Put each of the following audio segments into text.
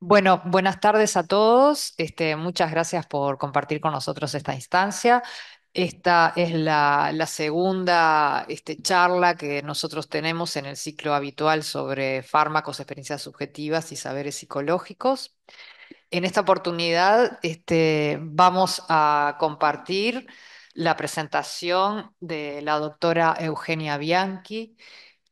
Bueno, buenas tardes a todos. Este, muchas gracias por compartir con nosotros esta instancia. Esta es la, segunda este, charla que nosotros tenemos en el ciclo habitual sobre fármacos, experiencias subjetivas y saberes psicológicos. En esta oportunidad este, vamos a compartir la presentación de la doctora Eugenia Bianchi,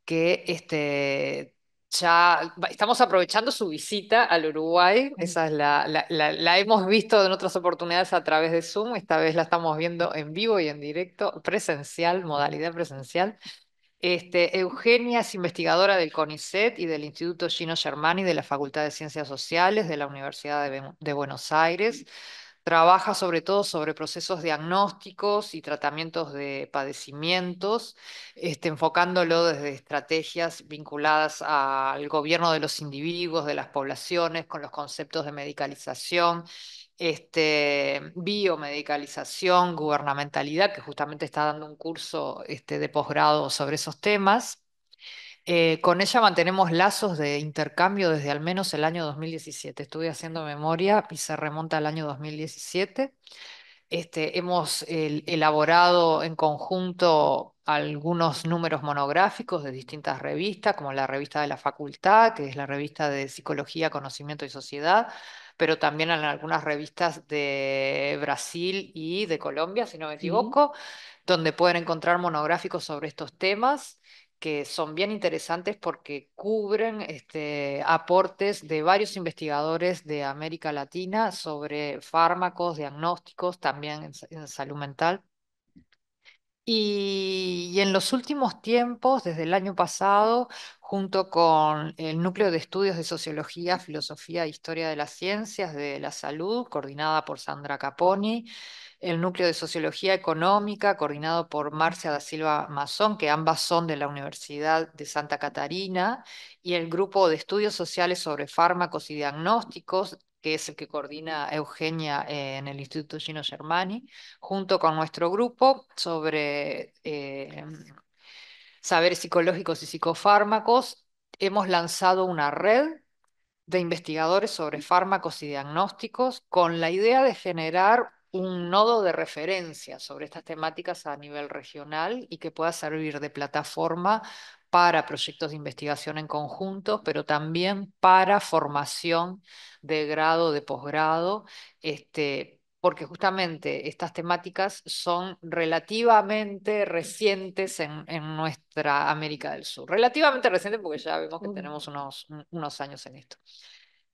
que este, ya estamos aprovechando su visita al Uruguay, esa la, hemos visto en otras oportunidades a través de Zoom, esta vez la estamos viendo en vivo y en directo, presencial, modalidad presencial. Este, Eugenia es investigadora del CONICET y del Instituto Gino Germani de la Facultad de Ciencias Sociales de la Universidad de Buenos Aires trabaja sobre todo sobre procesos diagnósticos y tratamientos de padecimientos, este, enfocándolo desde estrategias vinculadas al gobierno de los individuos, de las poblaciones, con los conceptos de medicalización, este, biomedicalización, gubernamentalidad, que justamente está dando un curso este, de posgrado sobre esos temas. Eh, con ella mantenemos lazos de intercambio desde al menos el año 2017. Estuve haciendo memoria y se remonta al año 2017. Este, hemos elaborado en conjunto algunos números monográficos de distintas revistas, como la revista de la facultad, que es la revista de Psicología, Conocimiento y Sociedad, pero también en algunas revistas de Brasil y de Colombia, si no me equivoco, donde pueden encontrar monográficos sobre estos temas que son bien interesantes porque cubren este, aportes de varios investigadores de América Latina sobre fármacos, diagnósticos, también en, salud mental. Y, y, en los últimos tiempos, desde el año pasado, junto con el Núcleo de Estudios de Sociología, Filosofía e Historia de las Ciencias de la Salud, coordinada por Sandra Caponi, el núcleo de sociología económica, coordinado por Marcia da Silva Mazón, que ambas son de la Universidad de Santa Catarina, y el grupo de estudios sociales sobre fármacos y diagnósticos, que es el que coordina Eugenia en el Instituto Gino Germani, junto con nuestro grupo sobre eh, saberes psicológicos y psicofármacos, hemos lanzado una red de investigadores sobre fármacos y diagnósticos con la idea de generar un nodo de referencia sobre estas temáticas a nivel regional y que pueda servir de plataforma para proyectos de investigación en conjunto, pero también para formación de grado, de posgrado, este, porque justamente estas temáticas son relativamente recientes en, nuestra América del Sur. Relativamente recientes porque ya vemos que tenemos unos años en esto.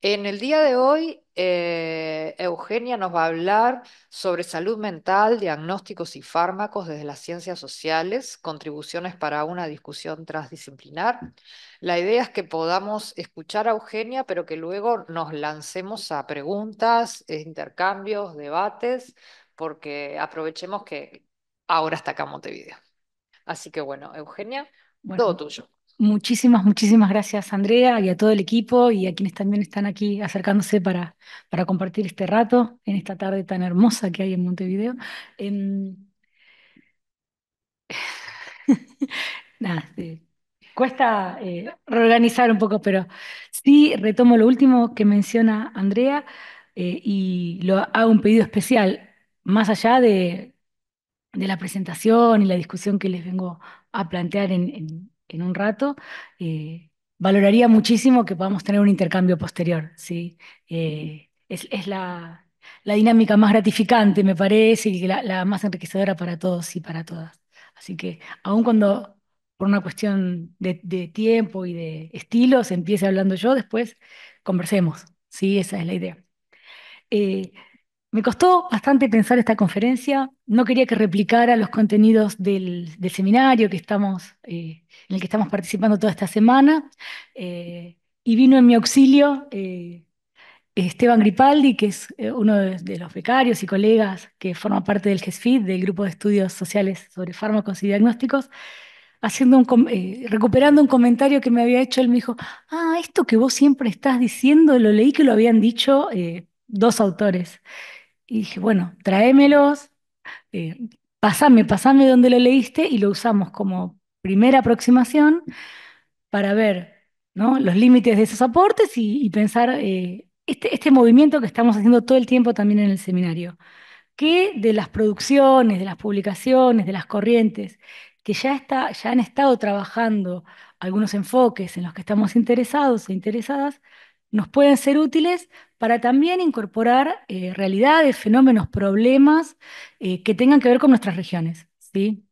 En el día de hoy, eh, Eugenia nos va a hablar sobre salud mental, diagnósticos y fármacos desde las ciencias sociales, contribuciones para una discusión transdisciplinar. La idea es que podamos escuchar a Eugenia, pero que luego nos lancemos a preguntas, eh, intercambios, debates, porque aprovechemos que ahora está acá Montevideo. Así que bueno, Eugenia, todo tuyo. Muchísimas, muchísimas gracias, Andrea, y a todo el equipo y a quienes también están aquí acercándose para, para compartir este rato en esta tarde tan hermosa que hay en Montevideo. Em, eh, cuesta eh, reorganizar un poco, pero sí retomo lo último que menciona Andrea eh, y lo hago un pedido especial, más allá de, la presentación y la discusión que les vengo a plantear en en un rato, eh, valoraría muchísimo que podamos tener un intercambio posterior, ¿sí? Eh, es, la, dinámica más gratificante, me parece, y la, más enriquecedora para todos y para todas. Así que, aun cuando por una cuestión de, tiempo y de estilos empiece hablando yo, después conversemos, ¿sí? Esa es la idea. Eh, me costó bastante pensar esta conferencia. No quería que replicara los contenidos del, seminario eh, en el que estamos participando toda esta semana. Eh, y vino en mi auxilio eh, Esteban Gripaldi, que es uno de, los becarios y colegas que forma parte del GESFID, del Grupo de Estudios Sociales sobre Fármacos y Diagnósticos, recuperando un comentario que me había hecho. Él me dijo, ah, esto que vos siempre estás diciendo, lo leí que lo habían dicho dos autores. Y dije, bueno, tráemelos, eh, pasame, pasame donde lo leíste y lo usamos como primera aproximación para ver los límites de esos aportes y, pensar eh, este, este, movimiento que estamos haciendo todo el tiempo también en el seminario, ¿Qué de las producciones, de las publicaciones, de las corrientes, que ya, ya han estado trabajando algunos enfoques en los que estamos interesados e interesadas, nos pueden ser útiles para también incorporar eh, realidades, fenómenos, problemas eh, que tengan que ver con nuestras regiones. ¿sí?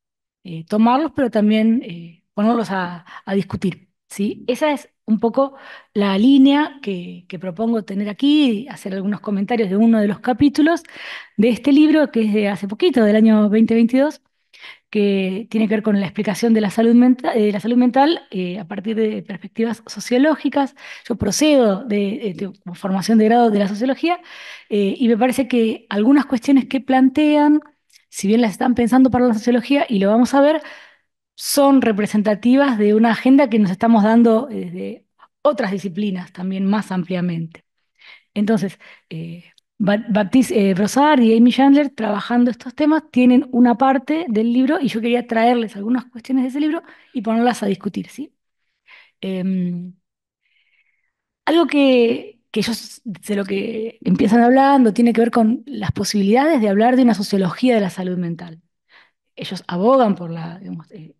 Eh, tomarlos, pero también ponerlos a, discutir. ¿sí? Esa es un poco la línea que, que propongo tener aquí, hacer algunos comentarios de uno de los capítulos de este libro que es de hace poquito, del año 2022, que tiene que ver con la explicación de la salud, mental, eh, de la salud mental eh, a partir de perspectivas sociológicas. Yo procedo de, este, formación de grado de la sociología eh, y me parece que algunas cuestiones que plantean, si bien las están pensando para la sociología y lo vamos a ver, son representativas de una agenda que nos estamos dando desde otras disciplinas también más ampliamente. Entonces, Baptiste eh, Rosard y Amy Chandler trabajando estos temas tienen una parte del libro y yo quería traerles algunas cuestiones de ese libro y ponerlas a discutir, ¿sí? Em, algo que, ellos, de lo que empiezan hablando, tiene que ver con las posibilidades de hablar de una sociología de la salud mental. Ellos abogan por la, digamos, eh,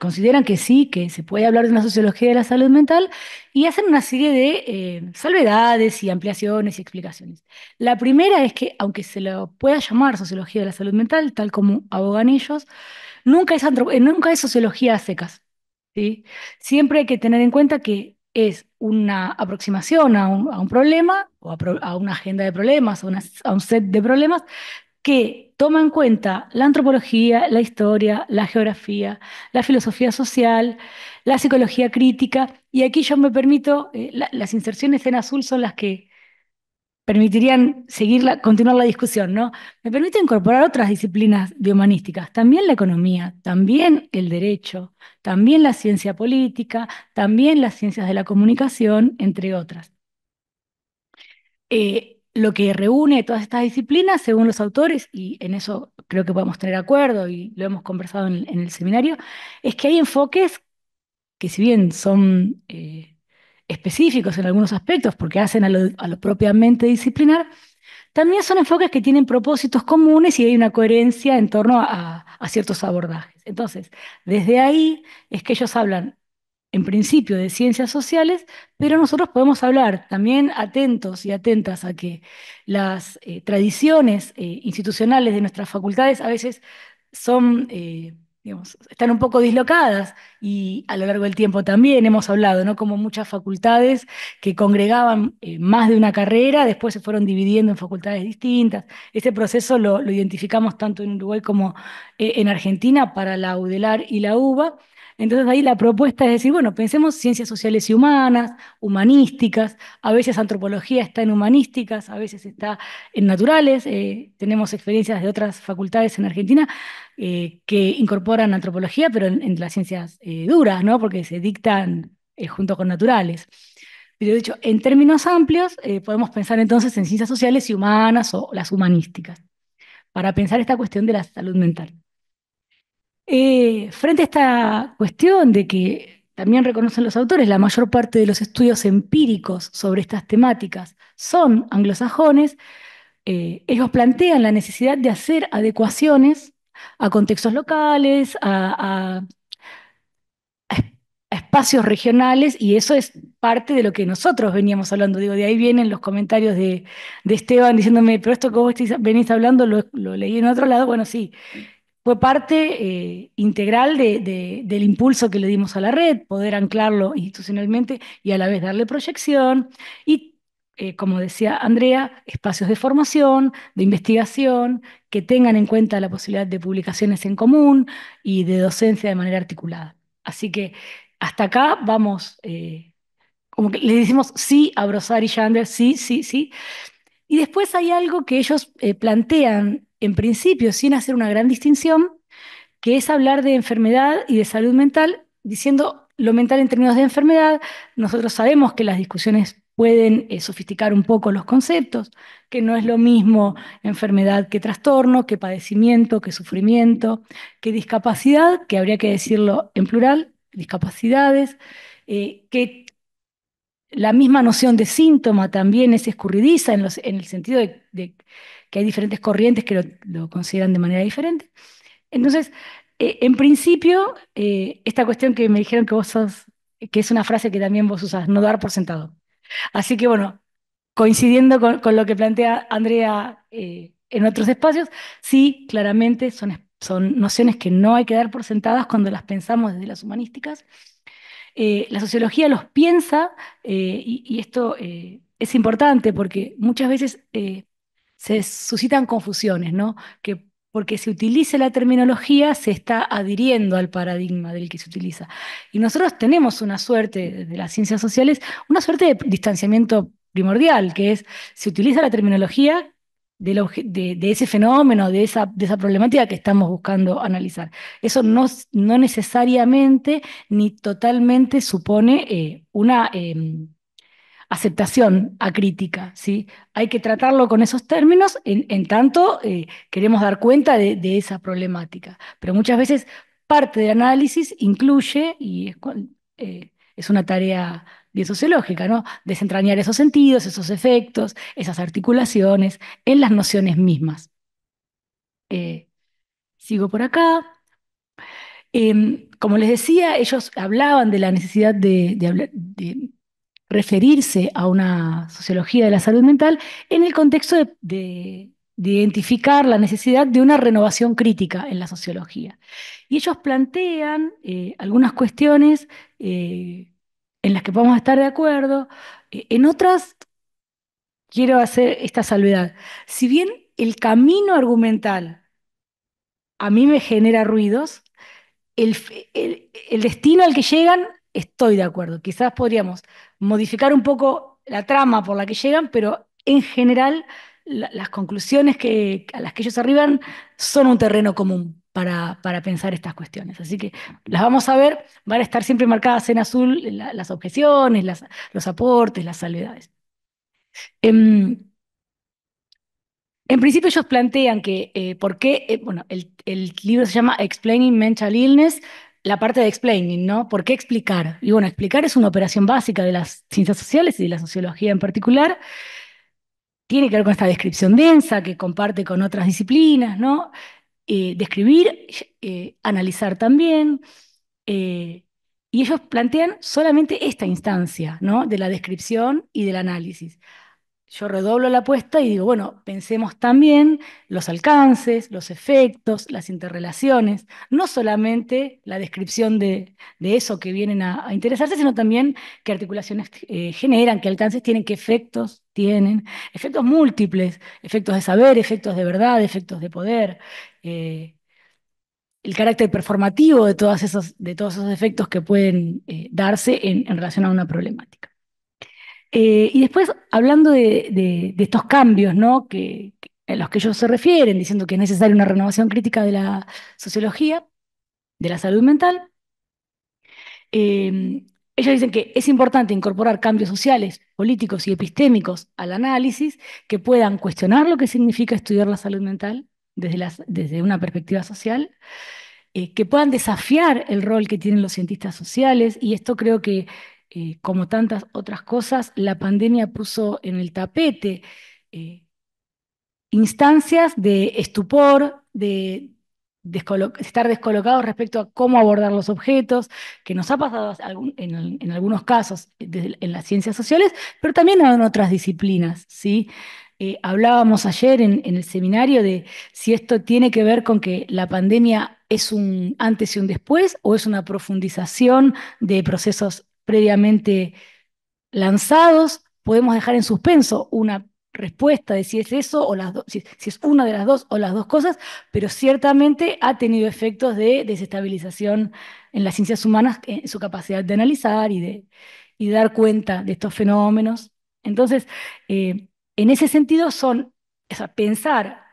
consideran que sí, que se puede hablar de una sociología de la salud mental y hacen una serie de eh, salvedades y ampliaciones y explicaciones. La primera es que, aunque se lo pueda llamar sociología de la salud mental, tal como abogan ellos, nunca es, eh, nunca es sociología a secas. ¿sí? Siempre hay que tener en cuenta que es una aproximación a un, problema o a, una agenda de problemas, o a un set de problemas que toma en cuenta la antropología, la historia, la geografía, la filosofía social, la psicología crítica. Y aquí yo me permito, eh, las inserciones en azul son las que permitirían seguir continuar la discusión, ¿no? Me permite incorporar otras disciplinas humanísticas, también la economía, también el derecho, también la ciencia política, también las ciencias de la comunicación, entre otras. Eh, lo que reúne todas estas disciplinas, según los autores, y en eso creo que podemos tener acuerdo y lo hemos conversado en, el seminario, es que hay enfoques que si bien son eh, específicos en algunos aspectos, porque hacen a lo, propiamente disciplinar, también son enfoques que tienen propósitos comunes y hay una coherencia en torno a, ciertos abordajes. Entonces, desde ahí es que ellos hablan en principio de ciencias sociales, pero nosotros podemos hablar también atentos y atentas a que las eh, tradiciones eh, institucionales de nuestras facultades a veces son, eh, están un poco dislocadas y a lo largo del tiempo también hemos hablado, ¿no? Como muchas facultades que congregaban más de una carrera, después se fueron dividiendo en facultades distintas. Este proceso lo, lo identificamos tanto en Uruguay como en Argentina para la UDELAR y la UBA entonces ahí la propuesta es decir, bueno, pensemos ciencias sociales y humanas, humanísticas, a veces antropología está en humanísticas, a veces está en naturales, eh, tenemos experiencias de otras facultades en Argentina eh, que incorporan antropología, pero en, las ciencias eh, duras, ¿no? Porque se dictan junto con naturales. Pero de hecho, en términos amplios, podemos pensar entonces en ciencias sociales y humanas o las humanísticas, para pensar esta cuestión de la salud mental. Eh, frente a esta cuestión de que también reconocen los autores, la mayor parte de los estudios empíricos sobre estas temáticas son anglosajones, eh, ellos plantean la necesidad de hacer adecuaciones a contextos locales, a, espacios regionales, y eso es parte de lo que nosotros veníamos hablando. Digo, de ahí vienen los comentarios de, Esteban diciéndome, pero esto que vos venís hablando lo leí en otro lado. Bueno, sí, fue parte eh, integral del impulso que le dimos a la red, poder anclarlo institucionalmente y a la vez darle proyección y, eh, como decía Andrea, espacios de formación, de investigación, que tengan en cuenta la posibilidad de publicaciones en común y de docencia de manera articulada. Así que hasta acá vamos, eh, como que le decimos sí a Brosar y Yander, sí, sí, sí. Y después hay algo que ellos plantean en principio, sin hacer una gran distinción, que es hablar de enfermedad y de salud mental, diciendo lo mental en términos de enfermedad. Nosotros sabemos que las discusiones pueden eh, sofisticar un poco los conceptos, que no es lo mismo enfermedad que trastorno, que padecimiento, que sufrimiento, que discapacidad, que habría que decirlo en plural, discapacidades, eh, que la misma noción de síntoma también es escurridiza en, el sentido de, que hay diferentes corrientes que lo, consideran de manera diferente. Entonces, eh, en principio, eh, esta cuestión que me dijeron que vos sos, que es una frase que también vos usás, no dar por sentado. Así que bueno, coincidiendo con, lo que plantea Andrea eh, en otros espacios, sí, claramente son, son nociones que no hay que dar por sentadas cuando las pensamos desde las humanísticas. Eh, la sociología los piensa, eh, y, esto eh, es importante porque muchas veces se suscitan confusiones, ¿no? Que porque se utiliza la terminología, se está adhiriendo al paradigma del que se utiliza. Y nosotros tenemos una suerte de las ciencias sociales, una suerte de distanciamiento primordial, que es, se utiliza la terminología de, ese fenómeno, de esa, problemática que estamos buscando analizar. Eso no, no necesariamente ni totalmente supone eh, una em, aceptación crítica, ¿sí? Hay que tratarlo con esos términos en, tanto eh, queremos dar cuenta de, esa problemática. Pero muchas veces parte del análisis incluye, y es, eh, es una tarea de sociológica, ¿no? Desentrañar esos sentidos, esos efectos, esas articulaciones en las nociones mismas. Eh, sigo por acá. Em, como les decía, ellos hablaban de la necesidad de, referirse a una sociología de la salud mental en el contexto de, identificar la necesidad de una renovación crítica en la sociología. Y ellos plantean eh, algunas cuestiones eh, en las que podemos estar de acuerdo, eh, en otras quiero hacer esta salvedad. Si bien el camino argumental a mí me genera ruidos, el, destino al que llegan estoy de acuerdo. Quizás podríamos modificar un poco la trama por la que llegan, pero en general las conclusiones que, a las que ellos arriban son un terreno común para, pensar estas cuestiones. Así que las vamos a ver, van a estar siempre marcadas en azul las objeciones, los aportes, las salvedades. Em, en principio ellos plantean que, eh, ¿por qué? Eh, bueno, el, el, libro se llama Explaining Mental Illness, la parte de explaining, ¿no? ¿Por qué explicar? Y bueno, explicar es una operación básica de las ciencias sociales y de la sociología en particular. Tiene que ver con esta descripción densa que comparte con otras disciplinas, ¿no? Eh, describir, eh, analizar también. Eh, y ellos plantean solamente esta instancia, ¿no? De la descripción y del análisis. Yo redoblo la apuesta y digo, bueno, pensemos también los alcances, los efectos, las interrelaciones, no solamente la descripción de, eso que vienen a, interesarse, sino también qué articulaciones generan, qué alcances tienen, qué efectos tienen, efectos múltiples, efectos de saber, efectos de verdad, efectos de poder, eh, el carácter performativo de, de todos esos efectos que pueden eh, darse en, relación a una problemática. Eh, y después, hablando de, estos cambios ¿no? que, a los que ellos se refieren, diciendo que es necesaria una renovación crítica de la sociología, de la salud mental, em, ellos dicen que es importante incorporar cambios sociales, políticos y epistémicos al análisis que puedan cuestionar lo que significa estudiar la salud mental, desde, una perspectiva social, eh, que puedan desafiar el rol que tienen los cientistas sociales y esto creo que, eh, como tantas otras cosas, la pandemia puso en el tapete eh, instancias de estupor, de, estar descolocados respecto a cómo abordar los objetos, que nos ha pasado en, algunos casos en las ciencias sociales, pero también en otras disciplinas, ¿sí? Eh, hablábamos ayer en, el seminario de si esto tiene que ver con que la pandemia es un antes y un después o es una profundización de procesos previamente lanzados. Podemos dejar en suspenso una respuesta de si es eso o si, es una de las dos o las dos cosas, pero ciertamente ha tenido efectos de desestabilización en las ciencias humanas, en su capacidad de analizar y de, dar cuenta de estos fenómenos. Entonces, eh, en ese sentido, son, pensar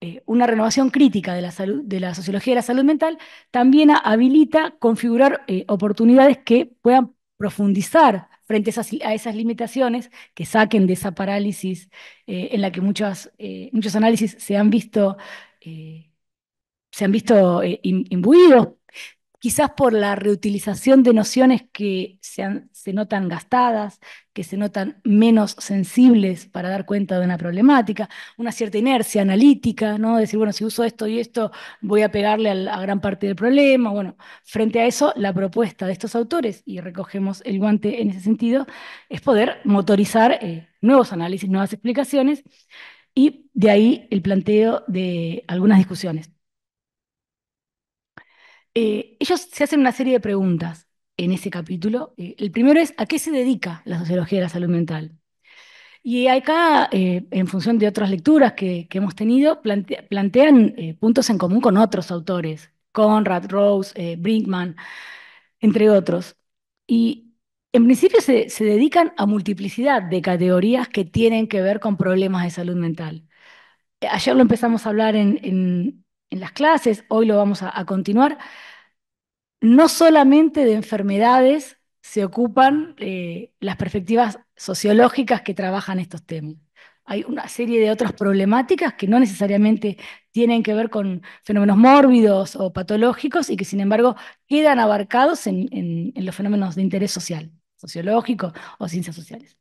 eh, una renovación crítica de la, salud, de la sociología de la salud mental también habilita configurar eh, oportunidades que puedan profundizar frente a esas, limitaciones que saquen de esa parálisis eh, en la que muchos, muchos análisis se han visto, se han visto imbuidos quizás por la reutilización de nociones que se, notan gastadas, que se notan menos sensibles para dar cuenta de una problemática, una cierta inercia analítica, Decir, bueno, si uso esto y esto, voy a pegarle a, gran parte del problema. Bueno, frente a eso, la propuesta de estos autores, y recogemos el guante en ese sentido, es poder motorizar eh, nuevos análisis, nuevas explicaciones, y de ahí el planteo de algunas discusiones. Eh, ellos se hacen una serie de preguntas en ese capítulo. Eh, el primero es, ¿a qué se dedica la sociología de la salud mental? Y acá, eh, en función de otras lecturas que, hemos tenido, plantean puntos en común con otros autores, Conrad, Rose, Brinkman, entre otros. Y en principio se, dedican a multiplicidad de categorías que tienen que ver con problemas de salud mental. Ayer lo empezamos a hablar en, en las clases, hoy lo vamos a, continuar, no solamente de enfermedades se ocupan eh, las perspectivas sociológicas que trabajan estos temas. Hay una serie de otras problemáticas que no necesariamente tienen que ver con fenómenos mórbidos o patológicos y que sin embargo quedan abarcados en, los fenómenos de interés social, sociológico o ciencias sociales.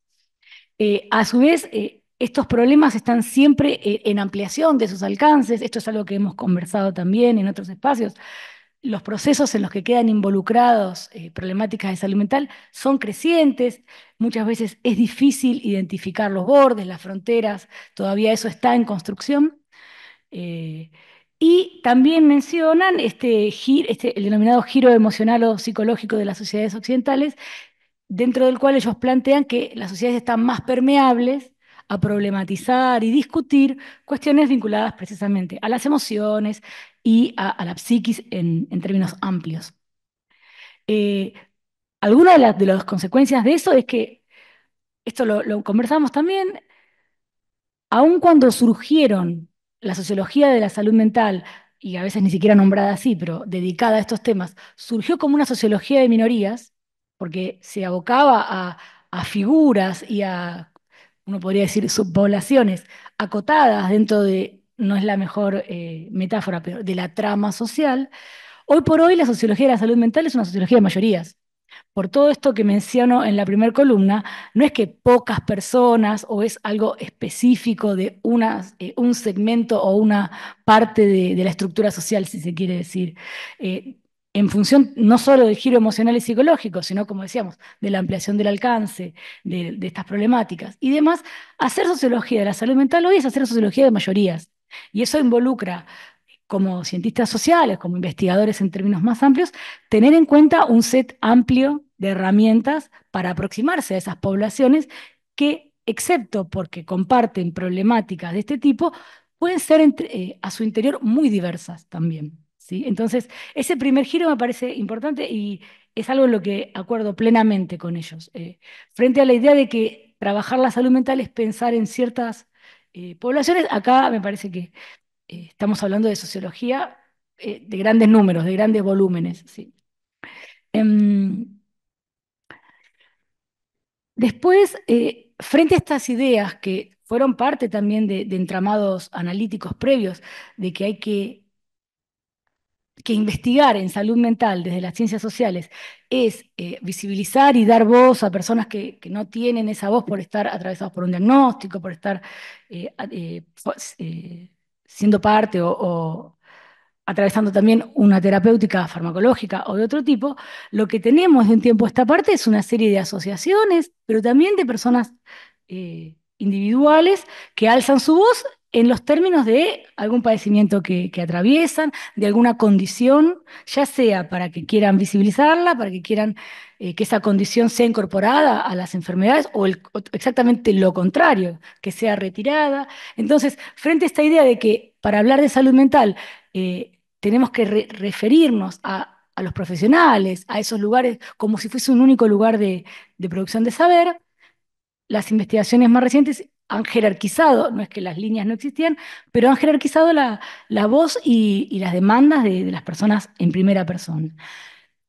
Eh, a su vez, eh, estos problemas están siempre eh, en ampliación de sus alcances, esto es algo que hemos conversado también en otros espacios, los procesos en los que quedan involucrados eh, problemáticas de salud mental son crecientes, muchas veces es difícil identificar los bordes, las fronteras, todavía eso está en construcción. Eh, y también mencionan este, este, el denominado giro emocional o psicológico de las sociedades occidentales, dentro del cual ellos plantean que las sociedades están más permeables a problematizar y discutir cuestiones vinculadas precisamente a las emociones y a, la psiquis en, términos amplios. Algunas eh, alguna de, de, las consecuencias de eso es que, esto lo, conversamos también, aun cuando surgieron la sociología de la salud mental, y a veces ni siquiera nombrada así, pero dedicada a estos temas, surgió como una sociología de minorías, porque se abocaba a figuras y a uno podría decir subpoblaciones acotadas dentro de, no es la mejor eh, metáfora, pero de la trama social, hoy por hoy la sociología de la salud mental es una sociología de mayorías. Por todo esto que menciono en la primera columna, no es que pocas personas o es algo específico de eh, un segmento o una parte de, la estructura social, si se quiere decir. Eh, en función no solo del giro emocional y psicológico, sino, como decíamos, de la ampliación del alcance de, estas problemáticas y demás, hacer sociología de la salud mental hoy es hacer sociología de mayorías. Y eso involucra, como cientistas sociales, como investigadores en términos más amplios, tener en cuenta un set amplio de herramientas para aproximarse a esas poblaciones que, excepto porque comparten problemáticas de este tipo, pueden ser eh, a su interior muy diversas también. Entonces, ese primer giro me parece importante y es algo en lo que acuerdo plenamente con ellos. Eh, frente a la idea de que trabajar la salud mental es pensar en ciertas eh, poblaciones, acá me parece que eh, estamos hablando de sociología de grandes números, de grandes volúmenes. ¿sí? Em, después, frente a estas ideas que fueron parte también de entramados analíticos previos, de que hay que que investigar en salud mental desde las ciencias sociales es eh, visibilizar y dar voz a personas que, no tienen esa voz por estar atravesados por un diagnóstico, por estar eh, eh, pues, siendo parte o, o, atravesando también una terapéutica farmacológica o de otro tipo, lo que tenemos de un tiempo a esta parte es una serie de asociaciones, pero también de personas individuales que alzan su voz en los términos de algún padecimiento que, atraviesan, de alguna condición, ya sea para que quieran visibilizarla, para que quieran eh, que esa condición sea incorporada a las enfermedades o, exactamente lo contrario, que sea retirada. Entonces, frente a esta idea de que para hablar de salud mental eh, tenemos que referirnos a, los profesionales, a esos lugares, como si fuese un único lugar de producción de saber, las investigaciones más recientes han jerarquizado, no es que las líneas no existían, pero han jerarquizado la, la voz y, las demandas de, las personas en primera persona.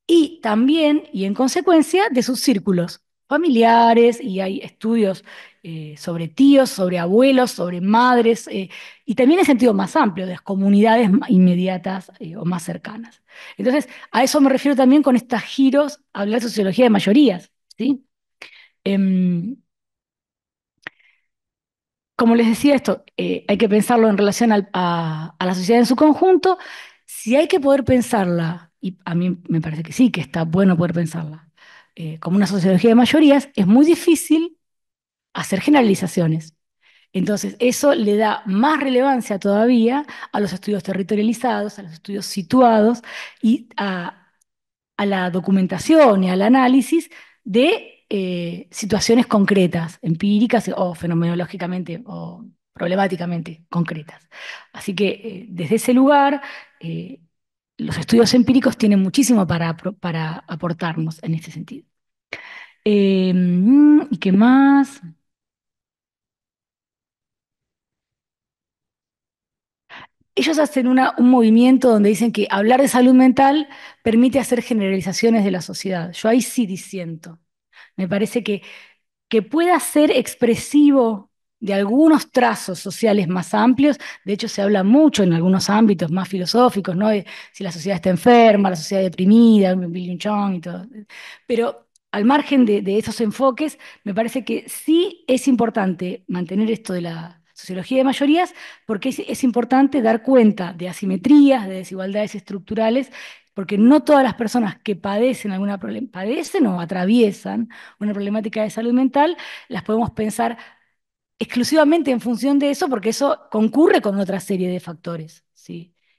Y también, y en consecuencia, de sus círculos familiares, y hay estudios eh, sobre tíos, sobre abuelos, sobre madres, eh, y también en sentido más amplio, de las comunidades inmediatas eh, o más cercanas. Entonces, a eso me refiero también con estos giros, hablar de sociología de mayorías. ¿sí? Em, como les decía esto, eh, hay que pensarlo en relación a, la sociedad en su conjunto. Si hay que poder pensarla, y a mí me parece que sí, que está bueno poder pensarla, eh, como una sociología de mayorías, es muy difícil hacer generalizaciones. Entonces, eso le da más relevancia todavía a los estudios territorializados, a los estudios situados y a la documentación y al análisis de eh, situaciones concretas, empíricas o fenomenológicamente o problemáticamente concretas. Así que eh, desde ese lugar, eh, los estudios empíricos tienen muchísimo para, aportarnos en este sentido. Em, ¿Y qué más? Ellos hacen un movimiento donde dicen que hablar de salud mental permite hacer generalizaciones de la sociedad. Yo ahí sí disiento. Me parece que, que pueda ser expresivo de algunos trazos sociales más amplios. De hecho, se habla mucho en algunos ámbitos más filosóficos, ¿no? si la sociedad está enferma, la sociedad deprimida, Bill y todo. Pero al margen de, esos enfoques, me parece que sí es importante mantener esto de la sociología de mayorías, porque es importante dar cuenta de asimetrías, de desigualdades estructurales porque no todas las personas que padecen alguna padecen o atraviesan una problemática de salud mental, las podemos pensar exclusivamente en función de eso, porque eso concurre con otra serie de factores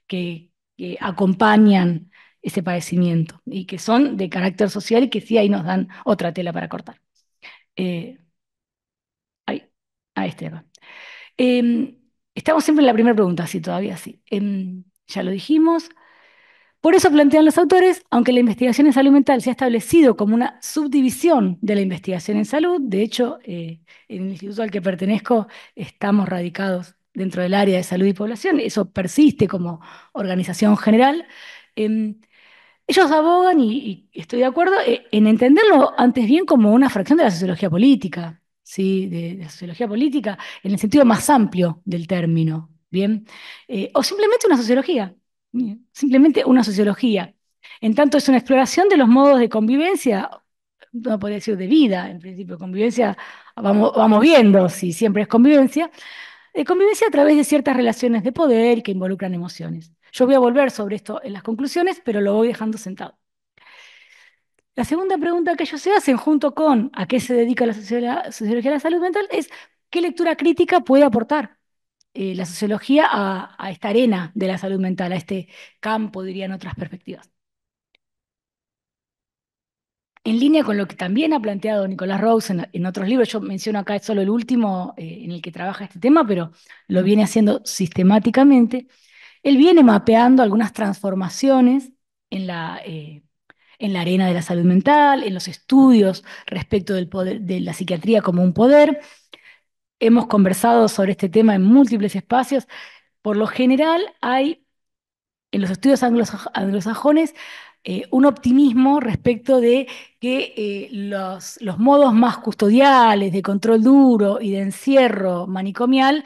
que, acompañan ese padecimiento y que son de carácter social y que sí ahí nos dan otra tela para cortar. Eh, ahí, ahí este em, estamos siempre en la primera pregunta, sí, todavía sí. Em, ya lo dijimos. Por eso plantean los autores, aunque la investigación en salud mental se ha establecido como una subdivisión de la investigación en salud, de hecho, eh, en el instituto al que pertenezco estamos radicados dentro del área de salud y población, eso persiste como organización general. Em, ellos abogan, y, estoy de acuerdo, eh, en entenderlo antes bien como una fracción de la sociología política, ¿sí? de, de la sociología política en el sentido más amplio del término, ¿bien? Eh, o simplemente una sociología, simplemente una sociología. En tanto, es una exploración de los modos de convivencia, no podría decir de vida, en principio, convivencia, vamos, vamos viendo si siempre es convivencia, de convivencia a través de ciertas relaciones de poder que involucran emociones. Yo voy a volver sobre esto en las conclusiones, pero lo voy dejando sentado. La segunda pregunta que ellos se hacen junto con a qué se dedica la sociología de la salud mental es qué lectura crítica puede aportar eh, la sociología a, esta arena de la salud mental, a este campo, dirían otras perspectivas. En línea con lo que también ha planteado Nicolás Rose en, otros libros, yo menciono acá solo el último eh, en el que trabaja este tema, pero lo viene haciendo sistemáticamente, él viene mapeando algunas transformaciones en la, eh, en la arena de la salud mental, en los estudios respecto del poder, de la psiquiatría como un poder, hemos conversado sobre este tema en múltiples espacios, por lo general hay en los estudios anglosajones eh, un optimismo respecto de que eh, los, modos más custodiales de control duro y de encierro manicomial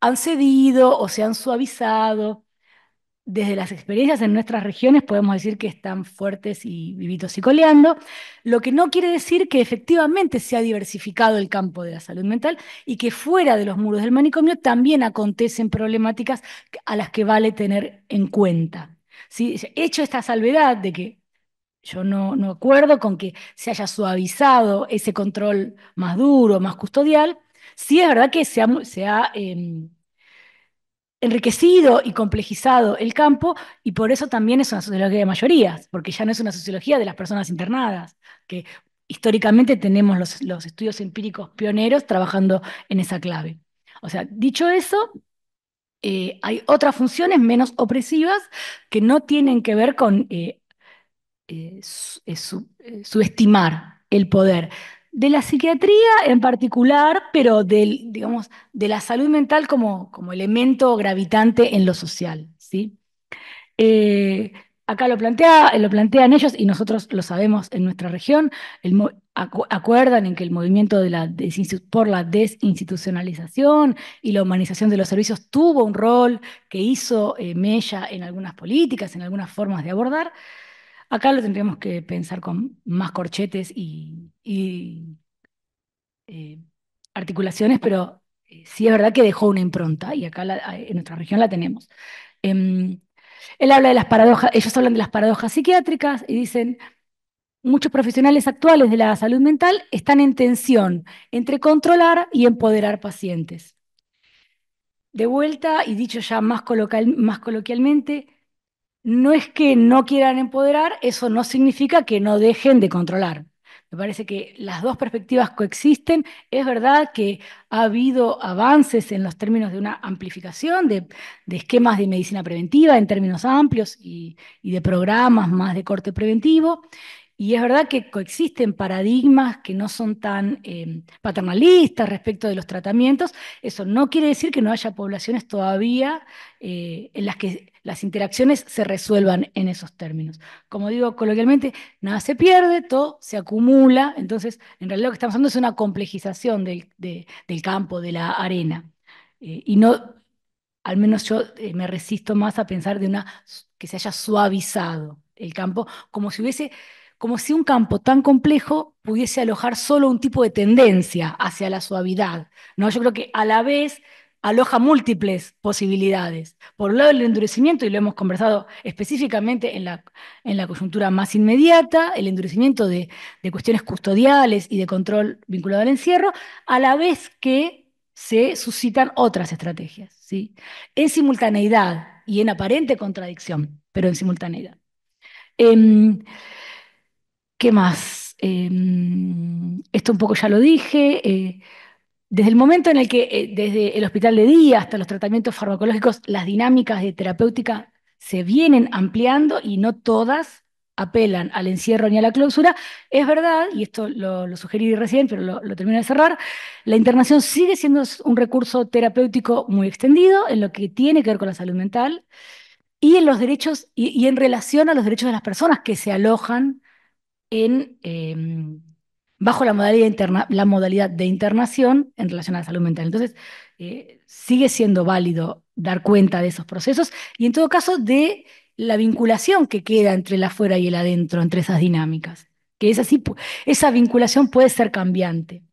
han cedido o se han suavizado desde las experiencias en nuestras regiones podemos decir que están fuertes y vivitos y coleando, lo que no quiere decir que efectivamente se ha diversificado el campo de la salud mental y que fuera de los muros del manicomio también acontecen problemáticas a las que vale tener en cuenta. Hecho esta salvedad de que yo no, no acuerdo con que se haya suavizado ese control más duro, más custodial, sí es verdad que se ha... Em, enriquecido y complejizado el campo y por eso también es una sociología de mayorías, porque ya no es una sociología de las personas internadas, que históricamente tenemos los, estudios empíricos pioneros trabajando en esa clave. O sea, dicho eso, eh, hay otras funciones menos opresivas que no tienen que ver con eh, eh, subestimar el poder, de la psiquiatría en particular, pero del, digamos, de la salud mental como, como elemento gravitante en lo social. ¿sí? Eh, acá lo, plantea, lo plantean ellos y nosotros lo sabemos en nuestra región. acuerdan en que el movimiento de por la desinstitucionalización y la humanización de los servicios tuvo un rol que hizo eh, Mella en algunas políticas, en algunas formas de abordar. Acá lo tendríamos que pensar con más corchetes y, eh, articulaciones, pero eh, sí es verdad que dejó una impronta y acá en nuestra región la tenemos. Em, él habla de las paradojas, ellos hablan de las paradojas psiquiátricas y dicen, muchos profesionales actuales de la salud mental están en tensión entre controlar y empoderar pacientes. De vuelta, y dicho ya más, más coloquialmente, no es que no quieran empoderar, eso no significa que no dejen de controlar. Me parece que las dos perspectivas coexisten. Es verdad que ha habido avances en los términos de una amplificación de, esquemas de medicina preventiva en términos amplios y, de programas más de corte preventivo. Y es verdad que coexisten paradigmas que no son tan eh, paternalistas respecto de los tratamientos. Eso no quiere decir que no haya poblaciones todavía eh, en las que las interacciones se resuelvan en esos términos. Como digo coloquialmente, nada se pierde, todo se acumula. Entonces, en realidad lo que estamos haciendo es una complejización del, campo, de la arena. Eh, y no, al menos yo me resisto más a pensar de una que se haya suavizado el campo, como si hubiese como si un campo tan complejo pudiese alojar solo un tipo de tendencia hacia la suavidad. ¿no? Yo creo que a la vez aloja múltiples posibilidades. Por un lado, el endurecimiento, y lo hemos conversado específicamente en la, en la coyuntura más inmediata, el endurecimiento de, cuestiones custodiales y de control vinculado al encierro, a la vez que se suscitan otras estrategias, ¿sí? en simultaneidad y en aparente contradicción, pero en simultaneidad. Em, ¿Qué más? Em, esto un poco ya lo dije. Eh, desde el momento en el que, eh, desde el hospital de día hasta los tratamientos farmacológicos, las dinámicas de terapéutica se vienen ampliando y no todas apelan al encierro ni a la clausura. Es verdad, y esto lo, sugerí recién, pero lo, termino de cerrar, la internación sigue siendo un recurso terapéutico muy extendido en lo que tiene que ver con la salud mental y en los derechos y en relación a los derechos de las personas que se alojan Em, bajo la modalidad, de internación en relación a la salud mental. Entonces, eh, sigue siendo válido dar cuenta de esos procesos y en todo caso de la vinculación que queda entre el afuera y el adentro, entre esas dinámicas, que es así, esa vinculación puede ser cambiante.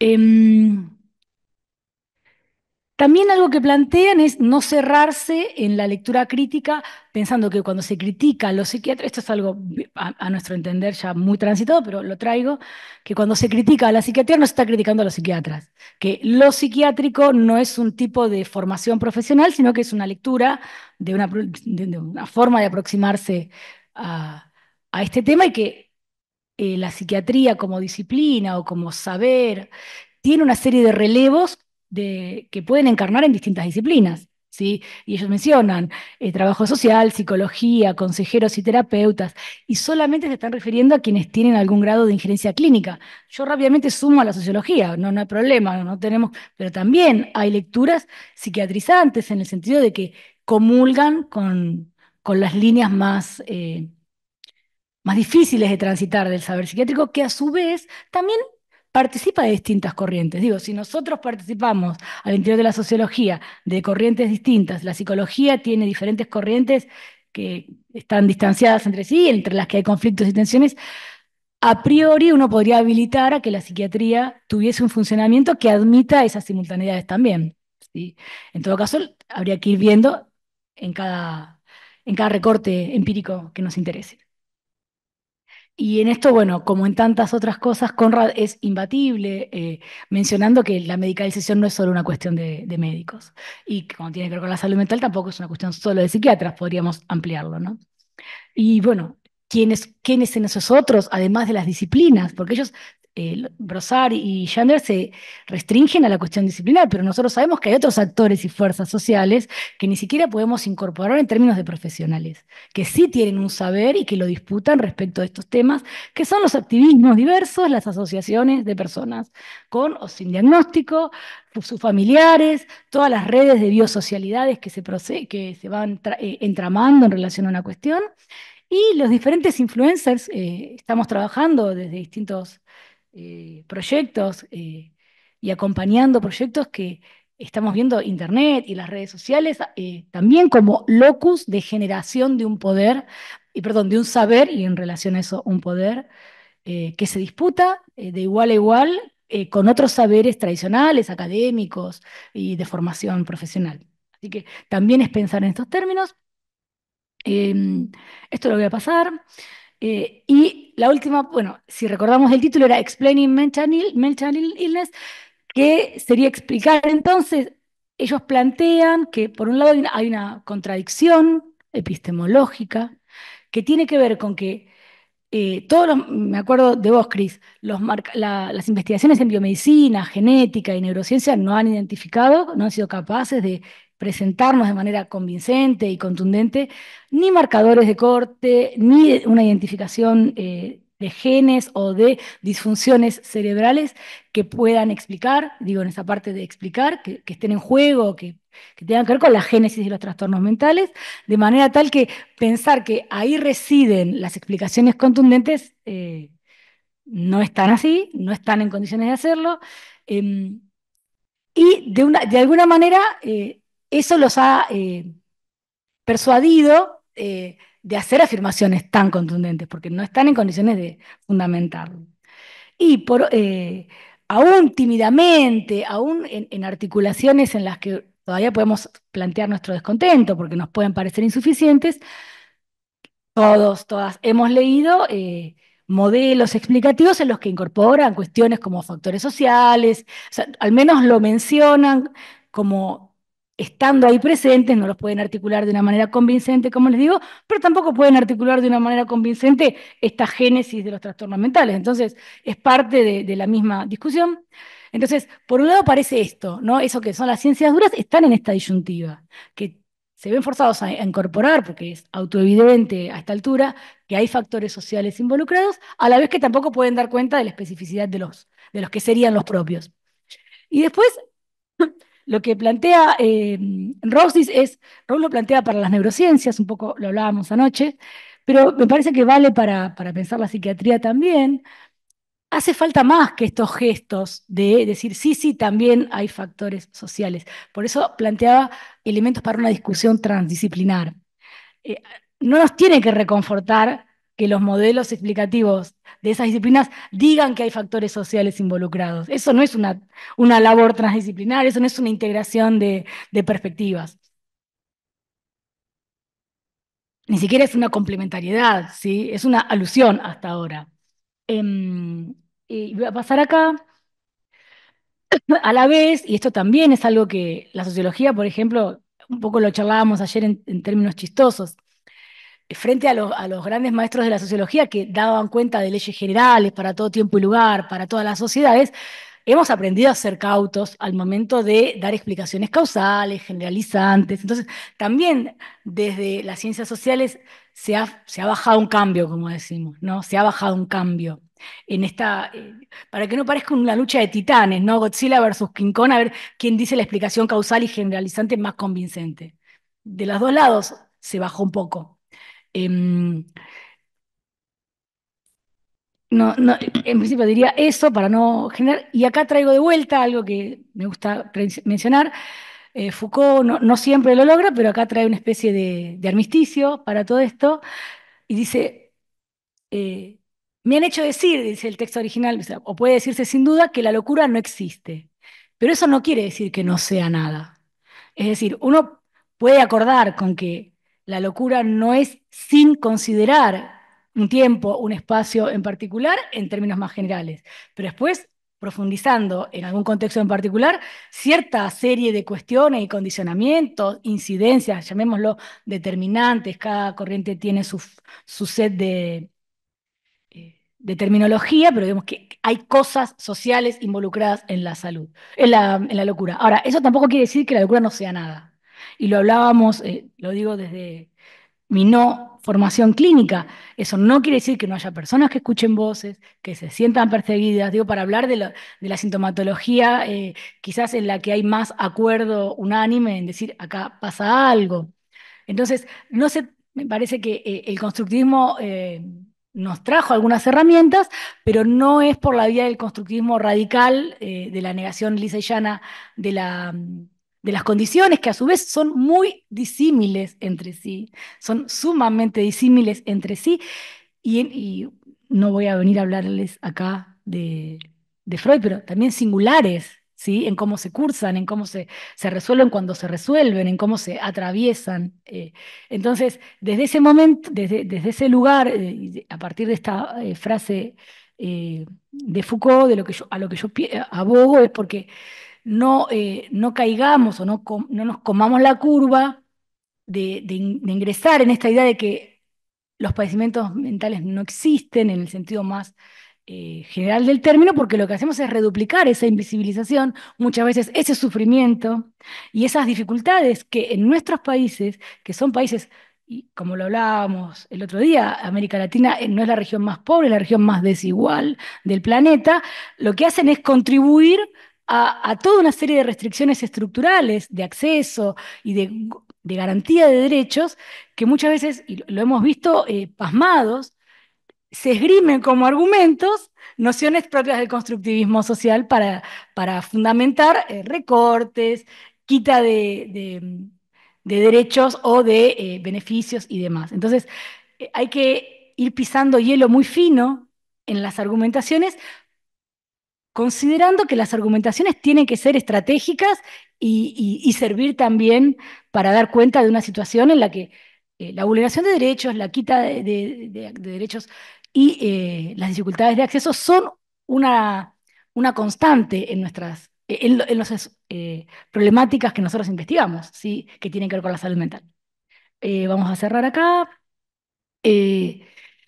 Em, también algo que plantean es no cerrarse en la lectura crítica, pensando que cuando se critica a los psiquiatras, esto es algo a, nuestro entender ya muy transitado, pero lo traigo, que cuando se critica a la psiquiatría no se está criticando a los psiquiatras, que lo psiquiátrico no es un tipo de formación profesional, sino que es una lectura de una, forma de aproximarse a, este tema y que eh, la psiquiatría como disciplina o como saber tiene una serie de relevos que pueden encarnar en distintas disciplinas. ¿sí? Y ellos mencionan eh, trabajo social, psicología, consejeros y terapeutas, y solamente se están refiriendo a quienes tienen algún grado de injerencia clínica. Yo rápidamente sumo a la sociología, no, no hay problema, no tenemos, pero también hay lecturas psiquiatrizantes en el sentido de que comulgan con, con las líneas más... Eh, más difíciles de transitar del saber psiquiátrico, que a su vez también participa de distintas corrientes. Digo, si nosotros participamos al interior de la sociología de corrientes distintas, la psicología tiene diferentes corrientes que están distanciadas entre sí, entre las que hay conflictos y tensiones, a priori uno podría habilitar a que la psiquiatría tuviese un funcionamiento que admita esas simultaneidades también. En todo caso, habría que ir viendo en cada, en cada recorte empírico que nos interese. Y en esto, bueno, como en tantas otras cosas, Conrad es imbatible, eh, mencionando que la medicalización no es solo una cuestión de, de médicos y que cuando tiene que ver con la salud mental tampoco es una cuestión solo de psiquiatras, podríamos ampliarlo, ¿no? Y bueno, quiénes, quiénes en otros, además de las disciplinas, porque ellos, eh, Brosar y Gender, se restringen a la cuestión disciplinar, pero nosotros sabemos que hay otros actores y fuerzas sociales que ni siquiera podemos incorporar en términos de profesionales, que sí tienen un saber y que lo disputan respecto a estos temas, que son los activismos diversos, las asociaciones de personas con o sin diagnóstico, sus familiares, todas las redes de biosocialidades que se, que se van eh, entramando en relación a una cuestión, y los diferentes influencers, eh, estamos trabajando desde distintos eh, proyectos eh, y acompañando proyectos que estamos viendo Internet y las redes sociales también como locus de generación de un poder, y perdón, de un saber, y en relación a eso un poder, que se disputa de igual a igual con otros saberes tradicionales, académicos y de formación profesional. Así que también es pensar en estos términos Em, esto lo voy a pasar. Eh, y la última, bueno, si recordamos el título, era Explaining Mental, Illness, que sería explicar entonces, ellos plantean que por un lado hay una, contradicción epistemológica que tiene que ver con que eh, todos los, me acuerdo de vos, Cris, las investigaciones en biomedicina, genética y neurociencia no han identificado, no han sido capaces de presentarnos de manera convincente y contundente, ni marcadores de corte, ni una identificación eh, de genes o de disfunciones cerebrales que puedan explicar, digo en esa parte de explicar, que, estén en juego, que, tengan que ver con la génesis de los trastornos mentales, de manera tal que pensar que ahí residen las explicaciones contundentes eh, no están así, no están en condiciones de hacerlo. Em, y de, alguna manera eh, eso los ha eh, persuadido eh, de hacer afirmaciones tan contundentes, porque no están en condiciones de fundamentarlo. Y por, eh, aún tímidamente, aún en, articulaciones en las que todavía podemos plantear nuestro descontento, porque nos pueden parecer insuficientes, todos, todas hemos leído modelos explicativos en los que incorporan cuestiones como factores sociales, al menos lo mencionan como estando ahí presentes, no los pueden articular de una manera convincente, como les digo, pero tampoco pueden articular de una manera convincente esta génesis de los trastornos mentales. Entonces, es parte de, la misma discusión. Entonces, por un lado parece esto, ¿no? Eso que son las ciencias duras están en esta disyuntiva, que se ven forzados a, incorporar, porque es autoevidente a esta altura, que hay factores sociales involucrados, a la vez que tampoco pueden dar cuenta de la especificidad de los, de los que serían los propios. Y después lo que plantea eh, es, Raúl lo plantea para las neurociencias, un poco lo hablábamos anoche, pero me parece que vale para, pensar la psiquiatría también. Hace falta más que estos gestos de decir, sí, sí, también hay factores sociales. Por eso planteaba elementos para una discusión transdisciplinar. Eh, no nos tiene que reconfortar que los modelos explicativos de esas disciplinas digan que hay factores sociales involucrados. Eso no es una, una labor transdisciplinar, eso no es una integración de, perspectivas. Ni siquiera es una complementariedad, ¿sí? es una alusión hasta ahora. Em, y voy a pasar acá. A la vez, y esto también es algo que la sociología, por ejemplo, un poco lo charlábamos ayer en términos chistosos, frente a los, grandes maestros de la sociología que daban cuenta de leyes generales para todo tiempo y lugar, para todas las sociedades, hemos aprendido a ser cautos al momento de dar explicaciones causales, generalizantes. Entonces, también desde las ciencias sociales se ha, bajado un cambio, como decimos, ¿no? Se ha bajado un cambio en esta, eh, para que no parezca una lucha de titanes, ¿no? Godzilla versus King Kong, a ver quién dice la explicación causal y generalizante más convincente. De los dos lados se bajó un poco. Em, no, en principio diría eso para no generar. Y acá traigo de vuelta algo que me gusta mencionar. Eh, Foucault no, siempre lo logra, pero acá trae una especie de, armisticio para todo esto. Y dice, eh, me han hecho decir, dice el texto original, o puede decirse sin duda, que la locura no existe. Pero eso no quiere decir que no sea nada. Es decir, uno puede acordar con que la locura no es sin considerar un tiempo, un espacio en particular, en términos más generales, pero después profundizando en algún contexto en particular, cierta serie de cuestiones y condicionamientos, incidencias, llamémoslo determinantes, cada corriente tiene su, su set de, eh, terminología, pero vemos que hay cosas sociales involucradas en la salud, en la locura. Ahora, eso tampoco quiere decir que la locura no sea nada. Y lo hablábamos, eh, lo digo desde mi no formación clínica. Eso no quiere decir que no haya personas que escuchen voces, que se sientan perseguidas. Digo, para hablar de, la sintomatología, eh, quizás en la que hay más acuerdo unánime en decir, acá pasa algo. Entonces, no sé me parece que eh, el constructivismo nos trajo algunas herramientas, pero no es por la vía del constructivismo radical, de la negación lisa y llana de la, de las condiciones que a su vez son muy disímiles entre sí, son sumamente disímiles entre sí. Y, no voy a venir a hablarles acá de, Freud, pero también singulares, ¿sí? En cómo se cursan, en cómo se, se resuelven cuando se resuelven, en cómo se atraviesan. Eh. Entonces, desde ese momento, desde, desde ese lugar, eh, a partir de esta eh, frase de Foucault, de lo que yo, a lo que yo abogo es porque no, eh, no caigamos o no, no, nos comamos la curva de, ingresar en esta idea de que los padecimientos mentales no existen en el sentido más eh, general del término, porque lo que hacemos es reduplicar esa invisibilización, muchas veces ese sufrimiento y esas dificultades que en nuestros países, que son países y como lo hablábamos el otro día, América Latina eh, no es la región más pobre, es la región más desigual del planeta, lo que hacen es contribuir a, toda una serie de restricciones estructurales de acceso y de, garantía de derechos que muchas veces, y lo hemos visto eh, pasmados, se esgrimen como argumentos nociones propias del constructivismo social para, fundamentar eh, recortes, quita de, derechos o de eh, beneficios y demás. Entonces, hay que ir pisando hielo muy fino en las argumentaciones considerando que las argumentaciones tienen que ser estratégicas y, servir también para dar cuenta de una situación en la que eh, la vulneración de derechos, la quita de, derechos y eh, las dificultades de acceso son una, constante en nuestras en, las eh, problemáticas que nosotros investigamos, ¿sí? que tienen que ver con la salud mental. vamos a cerrar acá.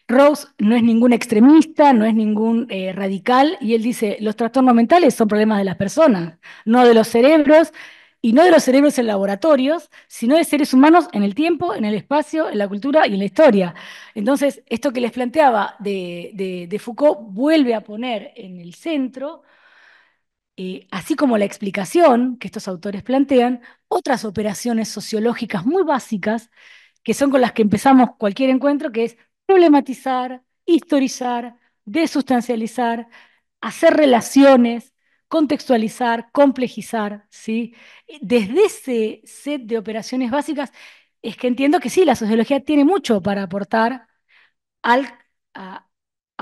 Rose no es ningún extremista, no es ningún eh, radical, y él dice, los trastornos mentales son problemas de las personas, no de los cerebros, y no de los cerebros en laboratorios, sino de seres humanos en el tiempo, en el espacio, en la cultura y en la historia. Entonces, esto que les planteaba de, Foucault vuelve a poner en el centro, eh, así como la explicación que estos autores plantean, otras operaciones sociológicas muy básicas que son con las que empezamos cualquier encuentro, que es problematizar, historizar, desustancializar, hacer relaciones, contextualizar, complejizar, ¿sí? Desde ese set de operaciones básicas es que entiendo que sí, la sociología tiene mucho para aportar a,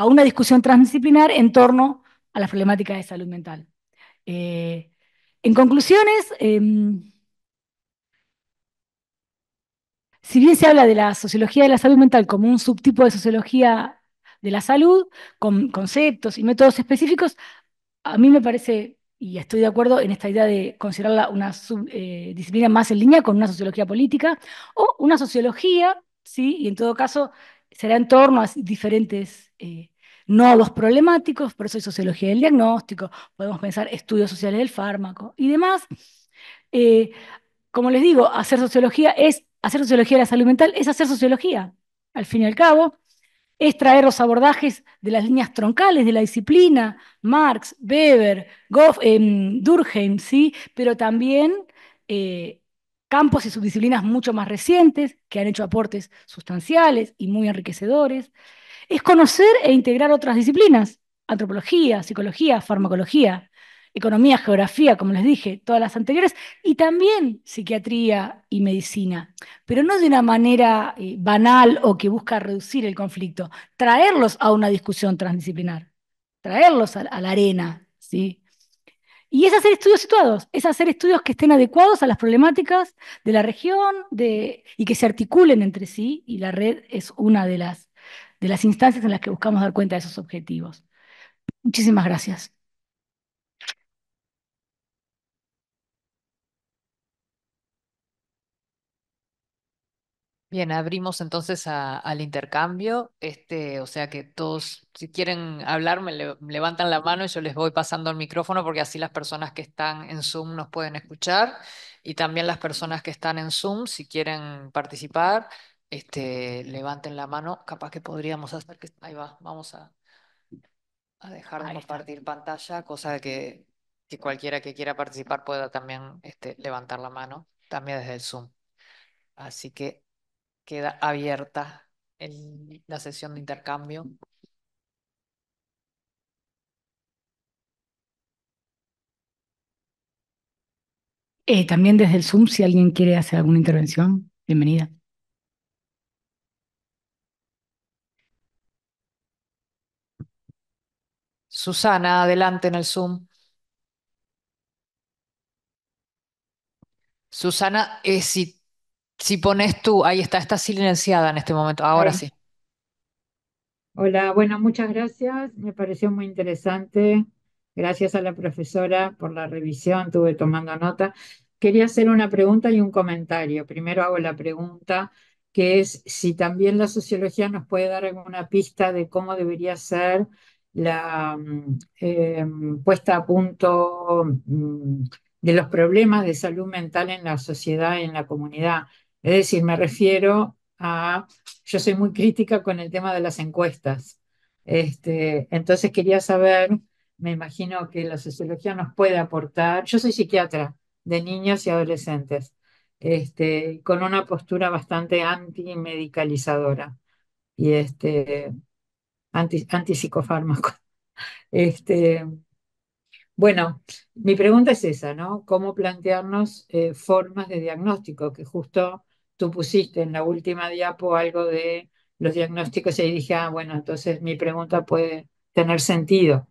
una discusión transdisciplinar en torno a la problemática de salud mental. Eh, en conclusiones, em, Si bien se habla de la sociología de la salud mental como un subtipo de sociología de la salud, con conceptos y métodos específicos, a mí me parece, y estoy de acuerdo en esta idea de considerarla una eh, disciplina más en línea con una sociología política o una sociología, ¿sí? y en todo caso será en torno a diferentes eh, nodos problemáticos, por eso hay sociología del diagnóstico, podemos pensar estudios sociales del fármaco y demás. Eh, como les digo, hacer sociología es Hacer sociología de la salud mental es hacer sociología, al fin y al cabo, es traer los abordajes de las líneas troncales de la disciplina, Marx, Weber, Goff, eh, Durkheim, ¿sí? pero también eh, campos y subdisciplinas mucho más recientes que han hecho aportes sustanciales y muy enriquecedores. Es conocer e integrar otras disciplinas, antropología, psicología, farmacología, economía, geografía, como les dije, todas las anteriores, y también psiquiatría y medicina, pero no de una manera eh, banal o que busca reducir el conflicto, traerlos a una discusión transdisciplinar, traerlos a, la arena, ¿sí? Y es hacer estudios situados, es hacer estudios que estén adecuados a las problemáticas de la región y que se articulen entre sí, y la red es una de las instancias en las que buscamos dar cuenta de esos objetivos. Muchísimas gracias. Bien, abrimos entonces al intercambio. Este, o sea que todos, si quieren hablar, me levantan la mano y yo les voy pasando el micrófono porque así las personas que están en Zoom nos pueden escuchar y también las personas que están en Zoom, si quieren participar, este, levanten la mano. Capaz que podríamos hacer que ahí va, vamos a, a dejar compartir pantalla, cosa que, que cualquiera que quiera participar pueda también este, levantar la mano, también desde el Zoom. Así que queda abierta la sesión de intercambio. Eh, también desde el Zoom, si alguien quiere hacer alguna intervención, bienvenida. Susana, adelante en el Zoom. Susana, es eh, si pones tú, ahí está, está silenciada en este momento, ahora sí. Hola, bueno, muchas gracias. Me pareció muy interesante. Gracias a la profesora por la revisión, estuve tomando nota. Quería hacer una pregunta y un comentario. Primero hago la pregunta, que es si también la sociología nos puede dar alguna pista de cómo debería ser la mm, em, puesta a punto mm, de los problemas de salud mental en la sociedad y en la comunidad. Es decir, me refiero a, yo soy muy crítica con el tema de las encuestas. Este, entonces quería saber, me imagino que la sociología nos puede aportar, yo soy psiquiatra de niños y adolescentes, este, con una postura bastante antimedicalizadora y este, antipsicofármaco. Este, bueno, mi pregunta es esa, ¿no? ¿Cómo plantearnos eh, formas de diagnóstico? Que justo tú pusiste en la última diapo algo de los diagnósticos y dije, ah, bueno, entonces mi pregunta puede tener sentido.